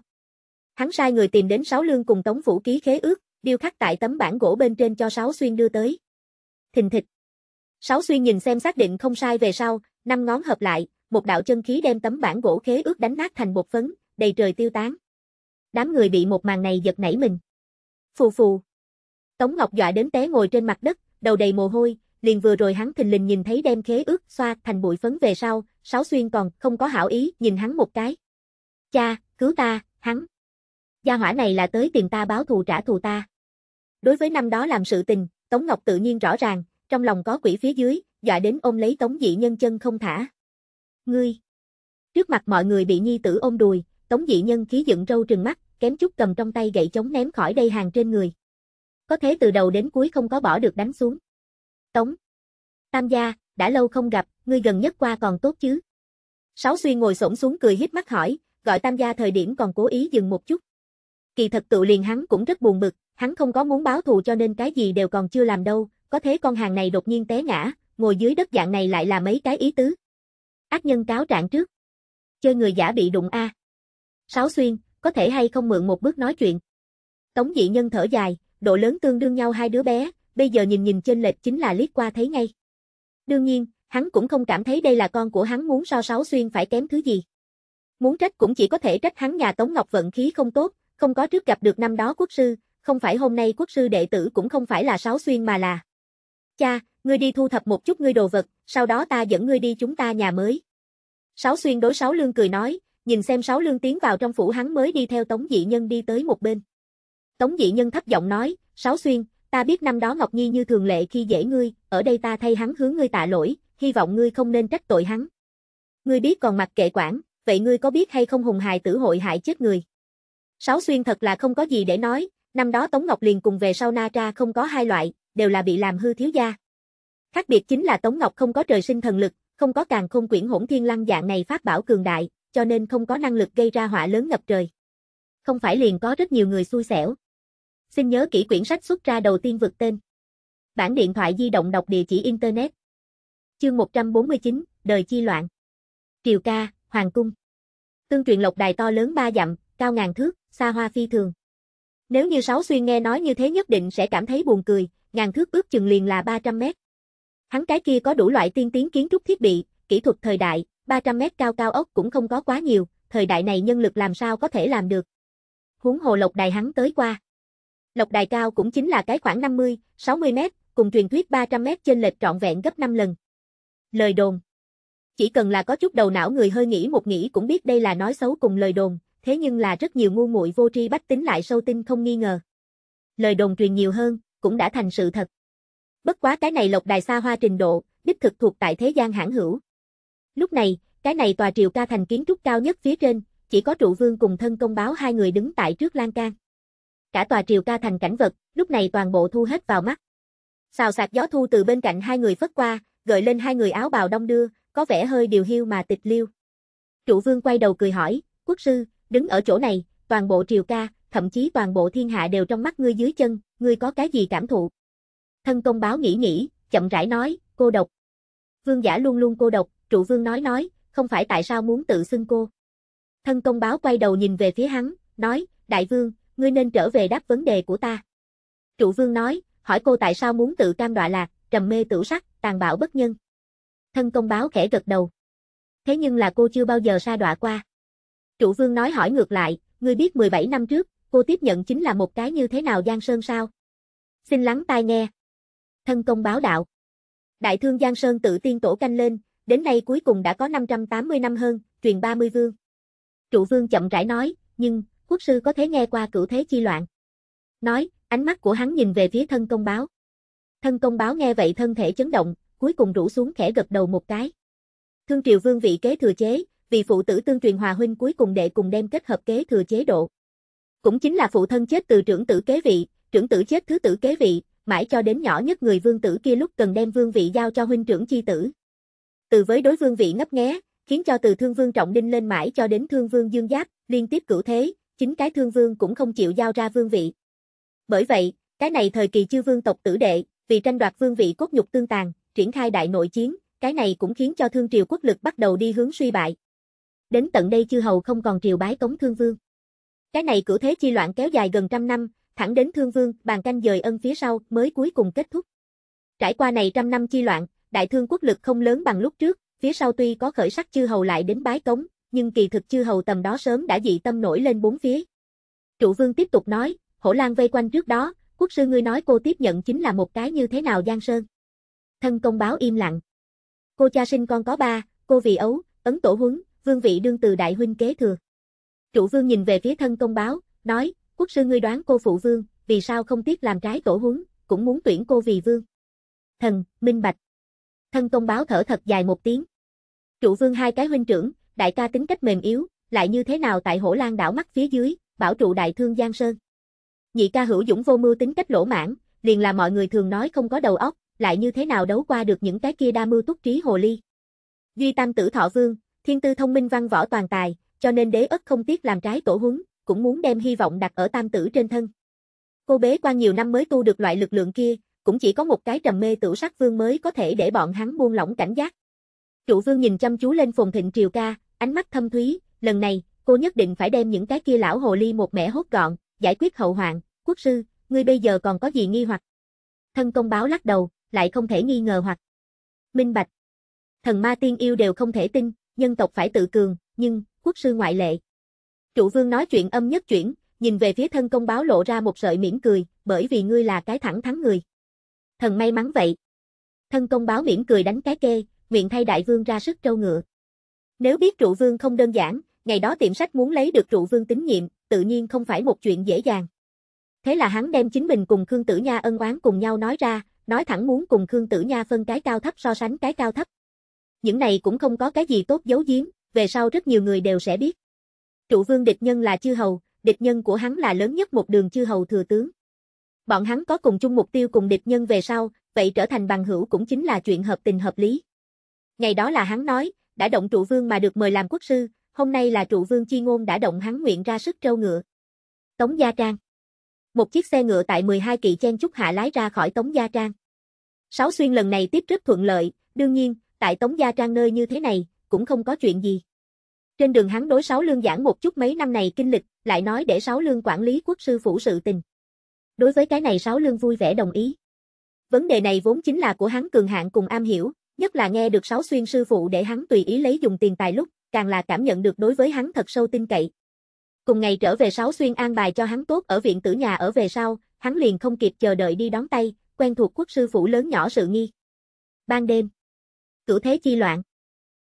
Hắn sai người tìm đến Sáu Lương cùng Tống Vũ ký khế ước, điêu khắc tại tấm bản gỗ bên trên cho Sáu Xuyên đưa tới. Thình thịch. Sáu Xuyên nhìn xem xác định không sai về sau, năm ngón hợp lại, một đạo chân khí đem tấm bản gỗ khế ước đánh nát thành bột phấn, đầy trời tiêu tán. Đám người bị một màn này giật nảy mình. Phù phù. Tống Ngọc dọa đến té ngồi trên mặt đất, đầu đầy mồ hôi, liền vừa rồi hắn thình lình nhìn thấy đem khế ước xoa thành bụi phấn về sau, Sáu Xuyên còn không có hảo ý, nhìn hắn một cái. Cha, cứu ta, hắn. Gia hỏa này là tới tìm ta báo thù trả thù ta. Đối với năm đó làm sự tình, Tống Ngọc tự nhiên rõ ràng, trong lòng có quỷ phía dưới, dọa đến ôm lấy Tống Dị Nhân chân không thả. Ngươi! Trước mặt mọi người bị nhi tử ôm đùi, Tống Dị Nhân khí dựng râu trừng mắt, kém chút cầm trong tay gậy chống ném khỏi đây hàng trên người. Có thế từ đầu đến cuối không có bỏ được đánh xuống. Tống! Tam gia, đã lâu không gặp, ngươi gần nhất qua còn tốt chứ? Sáu suy ngồi xổm xuống cười híp mắt hỏi, gọi tam gia thời điểm còn cố ý dừng một chút. Kỳ thật tự liền hắn cũng rất buồn bực, hắn không có muốn báo thù cho nên cái gì đều còn chưa làm đâu, có thế con hàng này đột nhiên té ngã, ngồi dưới đất dạng này lại là mấy cái ý tứ. Ác nhân cáo trạng trước. Chơi người giả bị đụng a. Sáu xuyên, có thể hay không mượn một bước nói chuyện. Tống dị nhân thở dài, độ lớn tương đương nhau hai đứa bé, bây giờ nhìn nhìn trên lệch chính là liếc qua thấy ngay. Đương nhiên, hắn cũng không cảm thấy đây là con của hắn muốn so sáu xuyên phải kém thứ gì. Muốn trách cũng chỉ có thể trách hắn nhà Tống Ngọc vận khí không tốt, không có trước gặp được năm đó quốc sư, không phải hôm nay quốc sư đệ tử cũng không phải là sáu xuyên mà là. Cha, ngươi đi thu thập một chút ngươi đồ vật, sau đó ta dẫn ngươi đi chúng ta nhà mới. Sáu xuyên đối sáu lương cười nói, nhìn xem sáu lương tiến vào trong phủ hắn mới đi theo tống dị nhân đi tới một bên. Tống dị nhân thấp giọng nói, sáu xuyên, ta biết năm đó Ngọc Nhi như thường lệ khi dễ ngươi, ở đây ta thay hắn hướng ngươi tạ lỗi, hy vọng ngươi không nên trách tội hắn. Ngươi biết còn mặc kệ quản, vậy ngươi có biết hay không hùng hài tử hội hại chết người? Sáu xuyên thật là không có gì để nói, năm đó Tống Ngọc liền cùng về sau Na Tra không có hai loại, đều là bị làm hư thiếu gia. Khác biệt chính là Tống Ngọc không có trời sinh thần lực, không có càng khôn quyển hỗn thiên lăng dạng này phát bảo cường đại, cho nên không có năng lực gây ra họa lớn ngập trời. Không phải liền có rất nhiều người xui xẻo. Xin nhớ kỹ quyển sách xuất ra đầu tiên vực tên. Bản điện thoại di động đọc địa chỉ Internet. Chương 149, Đời chi loạn. Triều ca, hoàng cung. Tương truyền lộc đài to lớn ba dặm, cao ngàn thước, xa hoa phi thường. Nếu như Sáu Xuyên nghe nói như thế nhất định sẽ cảm thấy buồn cười, ngàn thước ước chừng liền là 300 mét. Hắn cái kia có đủ loại tiên tiến kiến trúc thiết bị, kỹ thuật thời đại, 300 mét cao cao ốc cũng không có quá nhiều, thời đại này nhân lực làm sao có thể làm được. Huống hồ lộc đài hắn tới qua. Lộc đài cao cũng chính là cái khoảng 50, 60 mét, cùng truyền thuyết 300 mét trên lệch trọn vẹn gấp 5 lần. Lời đồn chỉ cần là có chút đầu não người hơi nghĩ một nghĩ cũng biết đây là nói xấu cùng lời đồn, thế nhưng là rất nhiều ngu muội vô tri bách tính lại sâu tin không nghi ngờ. Lời đồn truyền nhiều hơn, cũng đã thành sự thật. Bất quá cái này lộc đài xa hoa trình độ, đích thực thuộc tại thế gian hãn hữu. Lúc này, cái này tòa triều ca thành kiến trúc cao nhất phía trên, chỉ có trụ vương cùng thân công báo hai người đứng tại trước lan can. Cả tòa triều ca thành cảnh vật, lúc này toàn bộ thu hết vào mắt. Xào sạc gió thu từ bên cạnh hai người phất qua, gợi lên hai người áo bào đông đưa, có vẻ hơi điều hiu mà tịch liêu. chủ vương quay đầu cười hỏi, quốc sư, đứng ở chỗ này, toàn bộ triều ca, thậm chí toàn bộ thiên hạ đều trong mắt ngươi dưới chân, ngươi có cái gì cảm thụ? Thân công báo nghĩ nghĩ, chậm rãi nói, cô độc. Vương giả luôn luôn cô độc, trụ vương nói nói, không phải tại sao muốn tự xưng cô. Thân công báo quay đầu nhìn về phía hắn, nói, đại vương, ngươi nên trở về đáp vấn đề của ta. Trụ vương nói, hỏi cô tại sao muốn tự cam đọa lạc, trầm mê tử sắc, tàn bạo bất nhân. Thân công báo khẽ gật đầu. Thế nhưng là cô chưa bao giờ sa đọa qua. Chủ vương nói hỏi ngược lại, ngươi biết 17 năm trước, cô tiếp nhận chính là một cái như thế nào Giang Sơn sao? Xin lắng tai nghe. Thân công báo đạo. Đại thương Giang Sơn tự tiên tổ canh lên, đến nay cuối cùng đã có 580 năm hơn, truyền 30 vương. Chủ vương chậm rãi nói, nhưng, quốc sư có thể nghe qua cửu thế chi loạn. Nói, ánh mắt của hắn nhìn về phía thân công báo. Thân công báo nghe vậy thân thể chấn động, cuối cùng rủ xuống khẽ gật đầu một cái. Thương triều vương vị kế thừa chế, vì phụ tử tương truyền hòa huynh cuối cùng đệ cùng đem kết hợp kế thừa chế độ. Cũng chính là phụ thân chết từ trưởng tử kế vị, trưởng tử chết thứ tử kế vị, mãi cho đến nhỏ nhất người vương tử kia lúc cần đem vương vị giao cho huynh trưởng chi tử. Từ với đối vương vị ngấp nghé, khiến cho từ thương vương trọng đinh lên mãi cho đến thương vương dương giáp, liên tiếp cửu thế, chính cái thương vương cũng không chịu giao ra vương vị. Bởi vậy, cái này thời kỳ chư vương tộc tử đệ, vì tranh đoạt vương vị cốt nhục tương tàn, triển khai đại nội chiến, cái này cũng khiến cho thương triều quốc lực bắt đầu đi hướng suy bại. Đến tận đây chư hầu không còn triều bái cống thương vương. Cái này cử thế chi loạn kéo dài gần trăm năm, thẳng đến thương vương, bàn canh dời ân phía sau mới cuối cùng kết thúc. Trải qua này trăm năm chi loạn, đại thương quốc lực không lớn bằng lúc trước, phía sau tuy có khởi sắc chư hầu lại đến bái cống, nhưng kỳ thực chư hầu tầm đó sớm đã dị tâm nổi lên bốn phía. Trụ vương tiếp tục nói, hổ lang vây quanh trước đó, quốc sư ngươi nói cô tiếp nhận chính là một cái như thế nào Giang Sơn thân công báo im lặng. Cô cha sinh con có ba, cô vị ấu, ấn tổ huấn, vương vị đương từ đại huynh kế thừa. Chủ vương nhìn về phía thân công báo, nói, quốc sư ngươi đoán cô phụ vương, vì sao không tiếc làm trái tổ huấn, cũng muốn tuyển cô vì vương. Thần, minh bạch. Thân công báo thở thật dài một tiếng. Chủ vương hai cái huynh trưởng, đại ca tính cách mềm yếu, lại như thế nào tại hổ lan đảo mắt phía dưới, bảo trụ đại thương Giang Sơn. Nhị ca hữu dũng vô mưu tính cách lỗ mãn, liền là mọi người thường nói không có đầu óc, lại như thế nào đấu qua được những cái kia đa mưu túc trí hồ ly. Duy Tam Tử Thọ Vương, thiên tư thông minh văn võ toàn tài, cho nên đế ất không tiếc làm trái tổ huấn, cũng muốn đem hy vọng đặt ở Tam Tử trên thân. Cô bế quan nhiều năm mới tu được loại lực lượng kia, cũng chỉ có một cái trầm mê tử sắc vương mới có thể để bọn hắn buông lỏng cảnh giác. Trụ vương nhìn chăm chú lên phùng thịnh triều ca, ánh mắt thâm thúy, lần này, cô nhất định phải đem những cái kia lão hồ ly một mẻ hốt gọn, giải quyết hậu hoạn, quốc sư, ngươi bây giờ còn có gì nghi hoặc? Thân công báo lắc đầu, lại không thể nghi ngờ hoặc minh bạch. Thần ma tiên yêu đều không thể tin, nhân tộc phải tự cường, nhưng, quốc sư ngoại lệ. Trụ vương nói chuyện âm nhất chuyển, nhìn về phía thân công báo lộ ra một sợi mỉm cười, bởi vì ngươi là cái thẳng thắng người. Thần may mắn vậy. Thân công báo mỉm cười đánh cái kê, nguyện thay đại vương ra sức trâu ngựa. Nếu biết trụ vương không đơn giản, ngày đó tiệm sách muốn lấy được trụ vương tín nhiệm, tự nhiên không phải một chuyện dễ dàng. Thế là hắn đem chính mình cùng Khương Tử Nha ân oán cùng nhau nói ra, nói thẳng muốn cùng Khương Tử Nha phân cái cao thấp so sánh cái cao thấp. Những này cũng không có cái gì tốt giấu giếm, về sau rất nhiều người đều sẽ biết. Trụ vương địch nhân là chư hầu, địch nhân của hắn là lớn nhất một đường chư hầu thừa tướng. Bọn hắn có cùng chung mục tiêu cùng địch nhân về sau, vậy trở thành bằng hữu cũng chính là chuyện hợp tình hợp lý. Ngày đó là hắn nói, đã động trụ vương mà được mời làm quốc sư, hôm nay là trụ vương chi ngôn đã động hắn nguyện ra sức trâu ngựa. Tống Gia Trang một chiếc xe ngựa tại 12 kỵ chen chúc hạ lái ra khỏi Tống Gia Trang. Sáu xuyên lần này tiếp rất thuận lợi, đương nhiên, tại Tống Gia Trang nơi như thế này, cũng không có chuyện gì. Trên đường hắn đối sáu lương giảng một chút mấy năm này kinh lịch, lại nói để sáu lương quản lý quốc sư phủ sự tình. Đối với cái này sáu lương vui vẻ đồng ý. Vấn đề này vốn chính là của hắn cường hạng cùng am hiểu, nhất là nghe được sáu xuyên sư phụ để hắn tùy ý lấy dùng tiền tài lúc, càng là cảm nhận được đối với hắn thật sâu tin cậy. Cùng ngày trở về Sáu Xuyên an bài cho hắn tốt ở viện tử nhà ở về sau, hắn liền không kịp chờ đợi đi đón tay, quen thuộc quốc sư phủ lớn nhỏ sự nghi. Ban đêm, cửu thế chi loạn.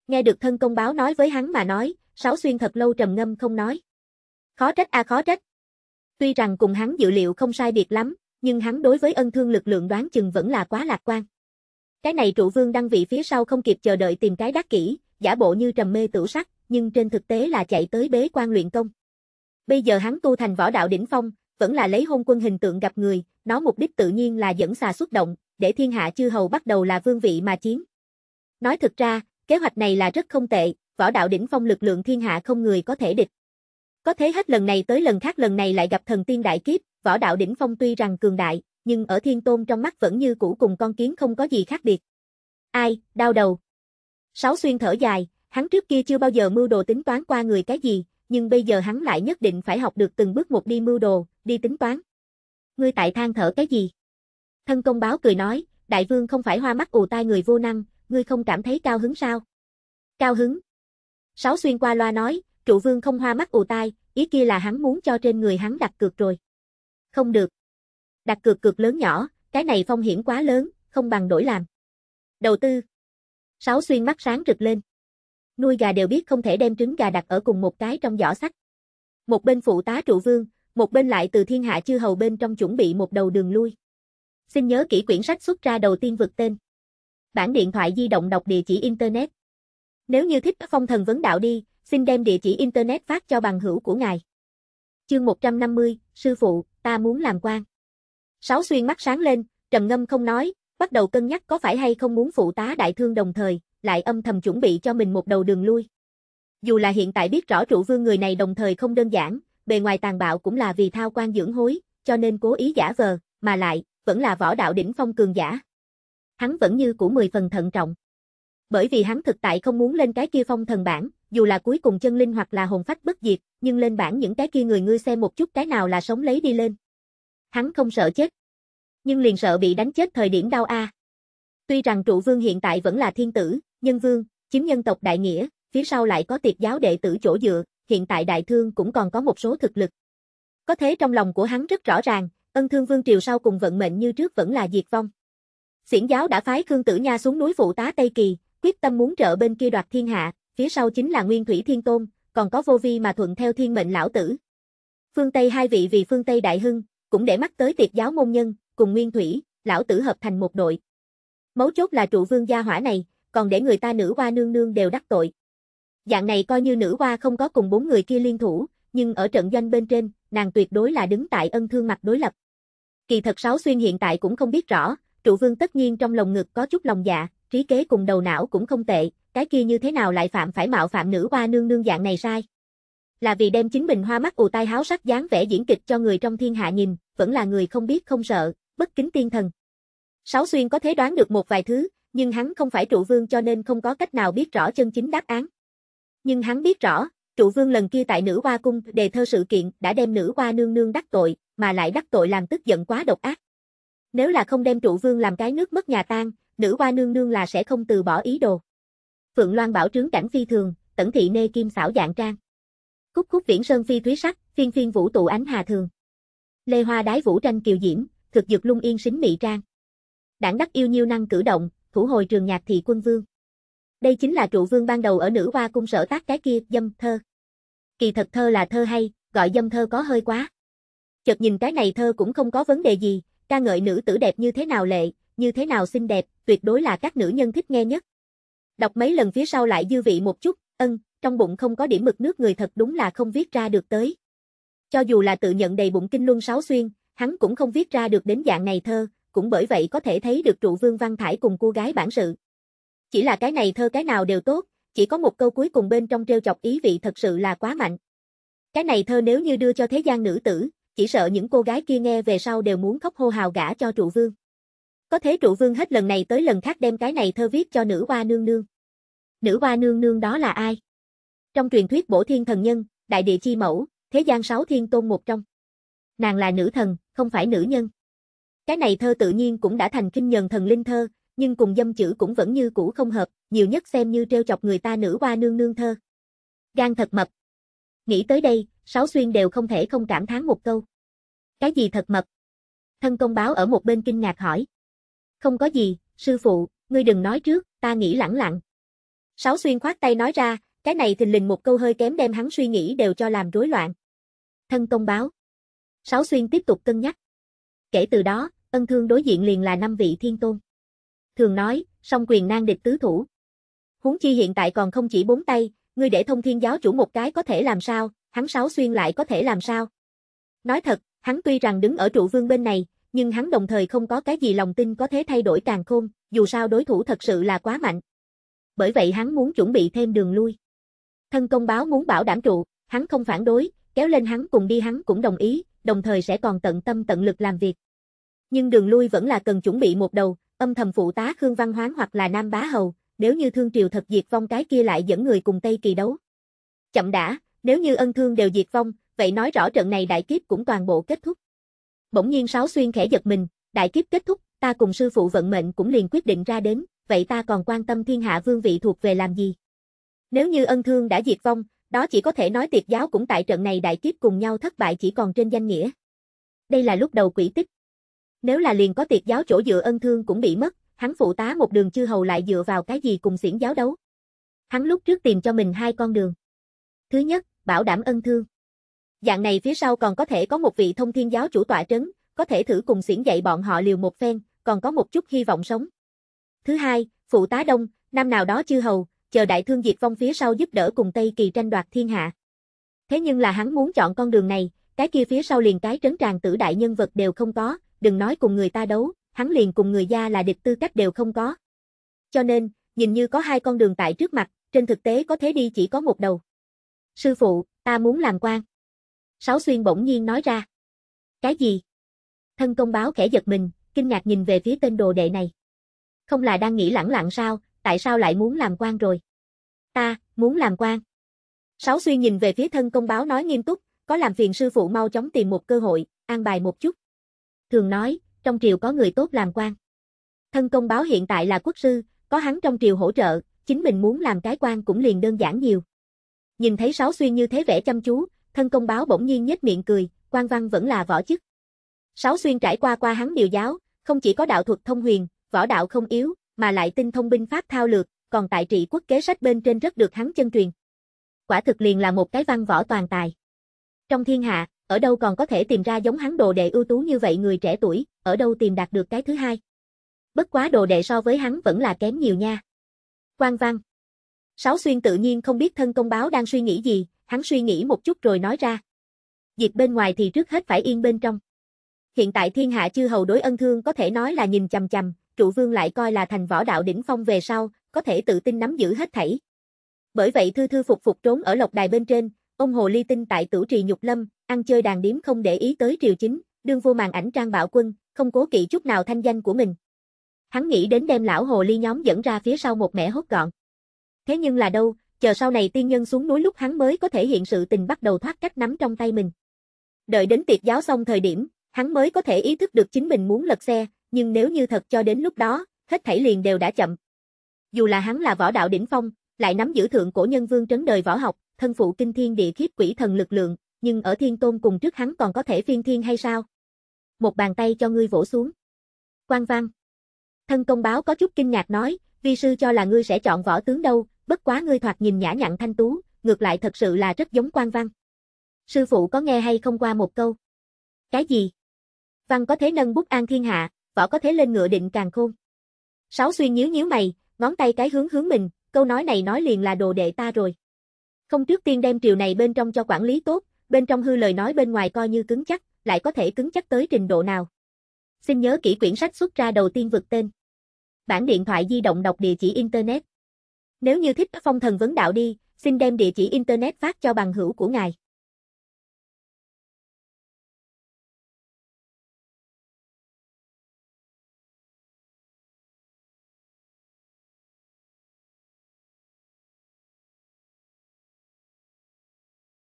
Nghe được thân công báo nói với hắn mà nói, Sáu Xuyên thật lâu trầm ngâm không nói. Khó trách a à khó trách. Tuy rằng cùng hắn dự liệu không sai biệt lắm, nhưng hắn đối với ân thương lực lượng đoán chừng vẫn là quá lạc quan. Cái này trụ vương đăng vị phía sau không kịp chờ đợi tìm cái đắc kỹ, giả bộ như trầm mê tử sắc, nhưng trên thực tế là chạy tới bế quan luyện công. Bây giờ hắn tu thành võ đạo đỉnh phong, vẫn là lấy hôn quân hình tượng gặp người, nó mục đích tự nhiên là dẫn xà xuất động, để thiên hạ chư hầu bắt đầu là vương vị mà chiến. Nói thực ra, kế hoạch này là rất không tệ, võ đạo đỉnh phong lực lượng thiên hạ không người có thể địch. Có thế hết lần này tới lần khác lần này lại gặp thần tiên đại kiếp, võ đạo đỉnh phong tuy rằng cường đại, nhưng ở thiên tôn trong mắt vẫn như cũ cùng con kiến không có gì khác biệt. Ai, đau đầu. Sáu xuyên thở dài, hắn trước kia chưa bao giờ mưu đồ tính toán qua người cái gì, nhưng bây giờ hắn lại nhất định phải học được từng bước một đi mưu đồ, đi tính toán. Ngươi tại than thở cái gì? Thân công báo cười nói, đại vương không phải hoa mắt ù tai người vô năng, ngươi không cảm thấy cao hứng sao? Cao hứng. Sáu xuyên qua loa nói, trụ vương không hoa mắt ù tai, ý kia là hắn muốn cho trên người hắn đặt cược rồi. Không được. Đặt cược cược lớn nhỏ, cái này phong hiểm quá lớn, không bằng đổi làm. Đầu tư. Sáu xuyên mắt sáng rực lên nuôi gà đều biết không thể đem trứng gà đặt ở cùng một cái trong giỏ sắt. Một bên phụ tá trụ vương, một bên lại từ thiên hạ chư hầu bên trong chuẩn bị một đầu đường lui. Xin nhớ kỹ quyển sách xuất ra đầu tiên vượt tên. Bản điện thoại di động đọc địa chỉ Internet. Nếu như thích phong thần vấn đạo đi, xin đem địa chỉ Internet phát cho bằng hữu của ngài. Chương 150, Sư phụ, ta muốn làm quan. Sáu xuyên mắt sáng lên, trầm ngâm không nói, bắt đầu cân nhắc có phải hay không muốn phụ tá đại thương đồng thời, lại âm thầm chuẩn bị cho mình một đầu đường lui. Dù là hiện tại biết rõ trụ vương người này đồng thời không đơn giản, bề ngoài tàn bạo cũng là vì thao quan dưỡng hối, cho nên cố ý giả vờ, mà lại, vẫn là võ đạo đỉnh phong cường giả. Hắn vẫn như cũ mười phần thận trọng. Bởi vì hắn thực tại không muốn lên cái kia phong thần bản, dù là cuối cùng chân linh hoặc là hồn phách bất diệt, nhưng lên bản những cái kia người ngươi xem một chút cái nào là sống lấy đi lên. Hắn không sợ chết. Nhưng liền sợ bị đánh chết thời điểm đau a. Tuy rằng trụ vương hiện tại vẫn là thiên tử, nhân vương, chiếm nhân tộc đại nghĩa, phía sau lại có tiệt giáo đệ tử chỗ dựa, hiện tại đại thương cũng còn có một số thực lực. Có thế trong lòng của hắn rất rõ ràng, ân thương vương triều sau cùng vận mệnh như trước vẫn là diệt vong. Xiển giáo đã phái Khương Tử Nha xuống núi phụ tá Tây Kỳ, quyết tâm muốn trợ bên kia đoạt thiên hạ, phía sau chính là Nguyên Thủy Thiên Tôn, còn có vô vi mà thuận theo thiên mệnh lão tử. Phương Tây hai vị vì phương Tây đại hưng, cũng để mắt tới tiệt giáo môn nhân, cùng Nguyên Thủy, lão tử hợp thành một đội. Mấu chốt là trụ vương gia hỏa này, còn để người ta nữ hoa nương nương đều đắc tội. Dạng này coi như nữ hoa không có cùng bốn người kia liên thủ, nhưng ở trận doanh bên trên, nàng tuyệt đối là đứng tại ân thương mặt đối lập. Kỳ thật Sáu Xuyên hiện tại cũng không biết rõ, trụ vương tất nhiên trong lòng ngực có chút lòng dạ, trí kế cùng đầu não cũng không tệ, cái kia như thế nào lại phạm phải mạo phạm nữ hoa nương nương dạng này sai. Là vì đem chính mình hoa mắt ù tai háo sắc dáng vẻ diễn kịch cho người trong thiên hạ nhìn, vẫn là người không biết không sợ, bất kính tiên thần. Sáu Xuyên có thể đoán được một vài thứ, nhưng hắn không phải trụ vương cho nên không có cách nào biết rõ chân chính đáp án. Nhưng hắn biết rõ, trụ vương lần kia tại nữ hoa cung đề thơ sự kiện đã đem nữ hoa nương nương đắc tội, mà lại đắc tội làm tức giận quá độc ác. Nếu là không đem trụ vương làm cái nước mất nhà tan, nữ hoa nương nương là sẽ không từ bỏ ý đồ. Phượng Loan bảo trướng cảnh phi thường, tẩn thị nê kim xảo dạng trang. Cúc khúc viễn sơn phi thúy sắc, phiên phiên vũ tụ ánh hà thường. Lê hoa đái vũ tranh kiều diễm, thực dược lung yên xính mỹ trang. Đảng đắc yêu nhiêu năng cử động, thủ hồi trường nhạc thị quân vương. Đây chính là trụ vương ban đầu ở nữ hoa cung sở tác cái kia, dâm thơ. Kỳ thật thơ là thơ hay, gọi dâm thơ có hơi quá. Chợt nhìn cái này thơ cũng không có vấn đề gì, ca ngợi nữ tử đẹp như thế nào lệ, như thế nào xinh đẹp, tuyệt đối là các nữ nhân thích nghe nhất. Đọc mấy lần phía sau lại dư vị một chút, ân, trong bụng không có điểm mực nước người thật đúng là không viết ra được tới. Cho dù là tự nhận đầy bụng kinh luân sáu xuyên, hắn cũng không viết ra được đến dạng này thơ, cũng bởi vậy có thể thấy được trụ Vương Văn Thải cùng cô gái bản sự. Chỉ là cái này thơ cái nào đều tốt, chỉ có một câu cuối cùng bên trong treo chọc ý vị thật sự là quá mạnh. Cái này thơ nếu như đưa cho thế gian nữ tử, chỉ sợ những cô gái kia nghe về sau đều muốn khóc hô hào gả cho trụ vương. Có thế trụ vương hết lần này tới lần khác đem cái này thơ viết cho nữ hoa nương nương. Nữ hoa nương nương đó là ai? Trong truyền thuyết bổ thiên thần nhân, đại địa chi mẫu, thế gian sáu thiên tôn một trong. Nàng là nữ thần, không phải nữ nhân. Cái này thơ tự nhiên cũng đã thành kinh nhân thần linh thơ, nhưng cùng dâm chữ cũng vẫn như cũ không hợp, nhiều nhất xem như treo chọc người ta nữ hoa nương nương thơ. Gan thật mập. Nghĩ tới đây, Sáu Xuyên đều không thể không cảm thán một câu. Cái gì thật mập? Thân công báo ở một bên kinh ngạc hỏi. Không có gì, sư phụ, ngươi đừng nói trước, ta nghĩ lẳng lặng. Sáu Xuyên khoát tay nói ra, cái này thình lình một câu hơi kém đem hắn suy nghĩ đều cho làm rối loạn. Thân công báo. Sáu Xuyên tiếp tục cân nhắc. Kể từ đó, ân thương đối diện liền là năm vị thiên tôn. Thường nói, song quyền nan địch tứ thủ. Huống chi hiện tại còn không chỉ bốn tay, ngươi để thông thiên giáo chủ một cái có thể làm sao, hắn sáu xuyên lại có thể làm sao. Nói thật, hắn tuy rằng đứng ở trụ vương bên này, nhưng hắn đồng thời không có cái gì lòng tin có thể thay đổi càng khôn, dù sao đối thủ thật sự là quá mạnh. Bởi vậy hắn muốn chuẩn bị thêm đường lui. Thân công báo muốn bảo đảm trụ, hắn không phản đối, kéo lên hắn cùng đi hắn cũng đồng ý, đồng thời sẽ còn tận tâm tận lực làm việc. Nhưng đường lui vẫn là cần chuẩn bị một đầu, âm thầm phụ tá Khương Văn Hoán hoặc là Nam Bá Hầu, nếu như thương triều thật diệt vong cái kia lại dẫn người cùng Tây kỳ đấu. Chậm đã, nếu như ân thương đều diệt vong, vậy nói rõ trận này đại kiếp cũng toàn bộ kết thúc. Bỗng nhiên sáu Xuyên khẽ giật mình, đại kiếp kết thúc, ta cùng sư phụ vận mệnh cũng liền quyết định ra đến, vậy ta còn quan tâm thiên hạ vương vị thuộc về làm gì? Nếu như ân thương đã diệt vong, đó chỉ có thể nói tiệt giáo cũng tại trận này đại kiếp cùng nhau thất bại chỉ còn trên danh nghĩa. Đây là lúc đầu quỷ tích, nếu là liền có tiệt giáo chỗ dựa ân thương cũng bị mất, hắn phụ tá một đường chư hầu lại dựa vào cái gì cùng xiển giáo đấu. Hắn lúc trước tìm cho mình hai con đường. Thứ nhất, bảo đảm ân thương. Dạng này phía sau còn có thể có một vị thông thiên giáo chủ tọa trấn, có thể thử cùng xiển dạy bọn họ liều một phen, còn có một chút hy vọng sống. Thứ hai, phụ tá đông, năm nào đó chư hầu, chờ đại thương diệt vong phía sau giúp đỡ cùng Tây Kỳ tranh đoạt thiên hạ. Thế nhưng là hắn muốn chọn con đường này, cái kia phía sau liền cái trấn tràng tử đại nhân vật đều không có, đừng nói cùng người ta đấu, hắn liền cùng người gia là địch tư cách đều không có. Cho nên, nhìn như có hai con đường tại trước mặt, trên thực tế có thế đi chỉ có một đầu. Sư phụ, ta muốn làm quan. Sáu xuyên bỗng nhiên nói ra. Cái gì? Thân công báo khẽ giật mình, kinh ngạc nhìn về phía tên đồ đệ này. Không là đang nghĩ lẳng lặng sao, tại sao lại muốn làm quan rồi? Ta, muốn làm quan. Sáu xuyên nhìn về phía thân công báo nói nghiêm túc, có làm phiền sư phụ mau chóng tìm một cơ hội, an bài một chút thường nói, trong triều có người tốt làm quan. Thân công báo hiện tại là quốc sư, có hắn trong triều hỗ trợ, chính mình muốn làm cái quan cũng liền đơn giản nhiều. Nhìn thấy Sáu Xuyên như thế vẻ chăm chú, thân công báo bỗng nhiên nhếch miệng cười, quan văn vẫn là võ chức. Sáu Xuyên trải qua qua hắn điều giáo, không chỉ có đạo thuật thông huyền, võ đạo không yếu, mà lại tinh thông binh pháp thao lược, còn tại trị quốc kế sách bên trên rất được hắn chân truyền. Quả thực liền là một cái văn võ toàn tài. Trong thiên hạ, ở đâu còn có thể tìm ra giống hắn đồ đệ ưu tú như vậy người trẻ tuổi, ở đâu tìm đạt được cái thứ hai. Bất quá đồ đệ so với hắn vẫn là kém nhiều nha. Quang văn. Sáu xuyên tự nhiên không biết thân công báo đang suy nghĩ gì, hắn suy nghĩ một chút rồi nói ra. Việc bên ngoài thì trước hết phải yên bên trong. Hiện tại thiên hạ chư hầu đối ân thương có thể nói là nhìn chầm chầm trụ vương lại coi là thành võ đạo đỉnh phong về sau, có thể tự tin nắm giữ hết thảy. Bởi vậy thư thư phục phục trốn ở lộc đài bên trên, Ông Hồ Ly Tinh tại tử trì Nhục Lâm, ăn chơi đàn điếm không để ý tới triều chính, đương vô màn ảnh trang bảo quân, không cố kỵ chút nào thanh danh của mình. Hắn nghĩ đến đem lão Hồ Ly nhóm dẫn ra phía sau một mẻ hốt gọn. Thế nhưng là đâu, chờ sau này tiên nhân xuống núi lúc hắn mới có thể hiện sự tình bắt đầu thoát cách nắm trong tay mình. Đợi đến tiệc giáo xong thời điểm, hắn mới có thể ý thức được chính mình muốn lật xe, nhưng nếu như thật cho đến lúc đó, hết thảy liền đều đã chậm. Dù là hắn là võ đạo đỉnh phong, lại nắm giữ thượng cổ nhân vương trấn đời võ học, thân phụ kinh thiên địa khiếp quỷ thần lực lượng, nhưng ở thiên tôn cùng trước hắn còn có thể phiên thiên hay sao? Một bàn tay cho ngươi vỗ xuống. quan văn. Thân công báo có chút kinh ngạc nói, vi sư cho là ngươi sẽ chọn võ tướng đâu, bất quá ngươi thoạt nhìn nhã nhặn thanh tú, ngược lại thật sự là rất giống quan văn. Sư phụ có nghe hay không qua một câu? Cái gì? Văn có thế nâng bút an thiên hạ, võ có thế lên ngựa định càng khôn. Sáu xuyên nhíu nhíu mày, ngón tay cái hướng hướng mình, câu nói này nói liền là đồ đệ ta rồi. Không trước tiên đem triều này bên trong cho quản lý tốt, bên trong hư lời nói bên ngoài coi như cứng chắc, lại có thể cứng chắc tới trình độ nào. Xin nhớ kỹ quyển sách xuất ra đầu tiên vực tên. Bản điện thoại di động đọc địa chỉ Internet. Nếu như thích phong thần vấn đạo đi, xin đem địa chỉ Internet phát cho bằng hữu của ngài.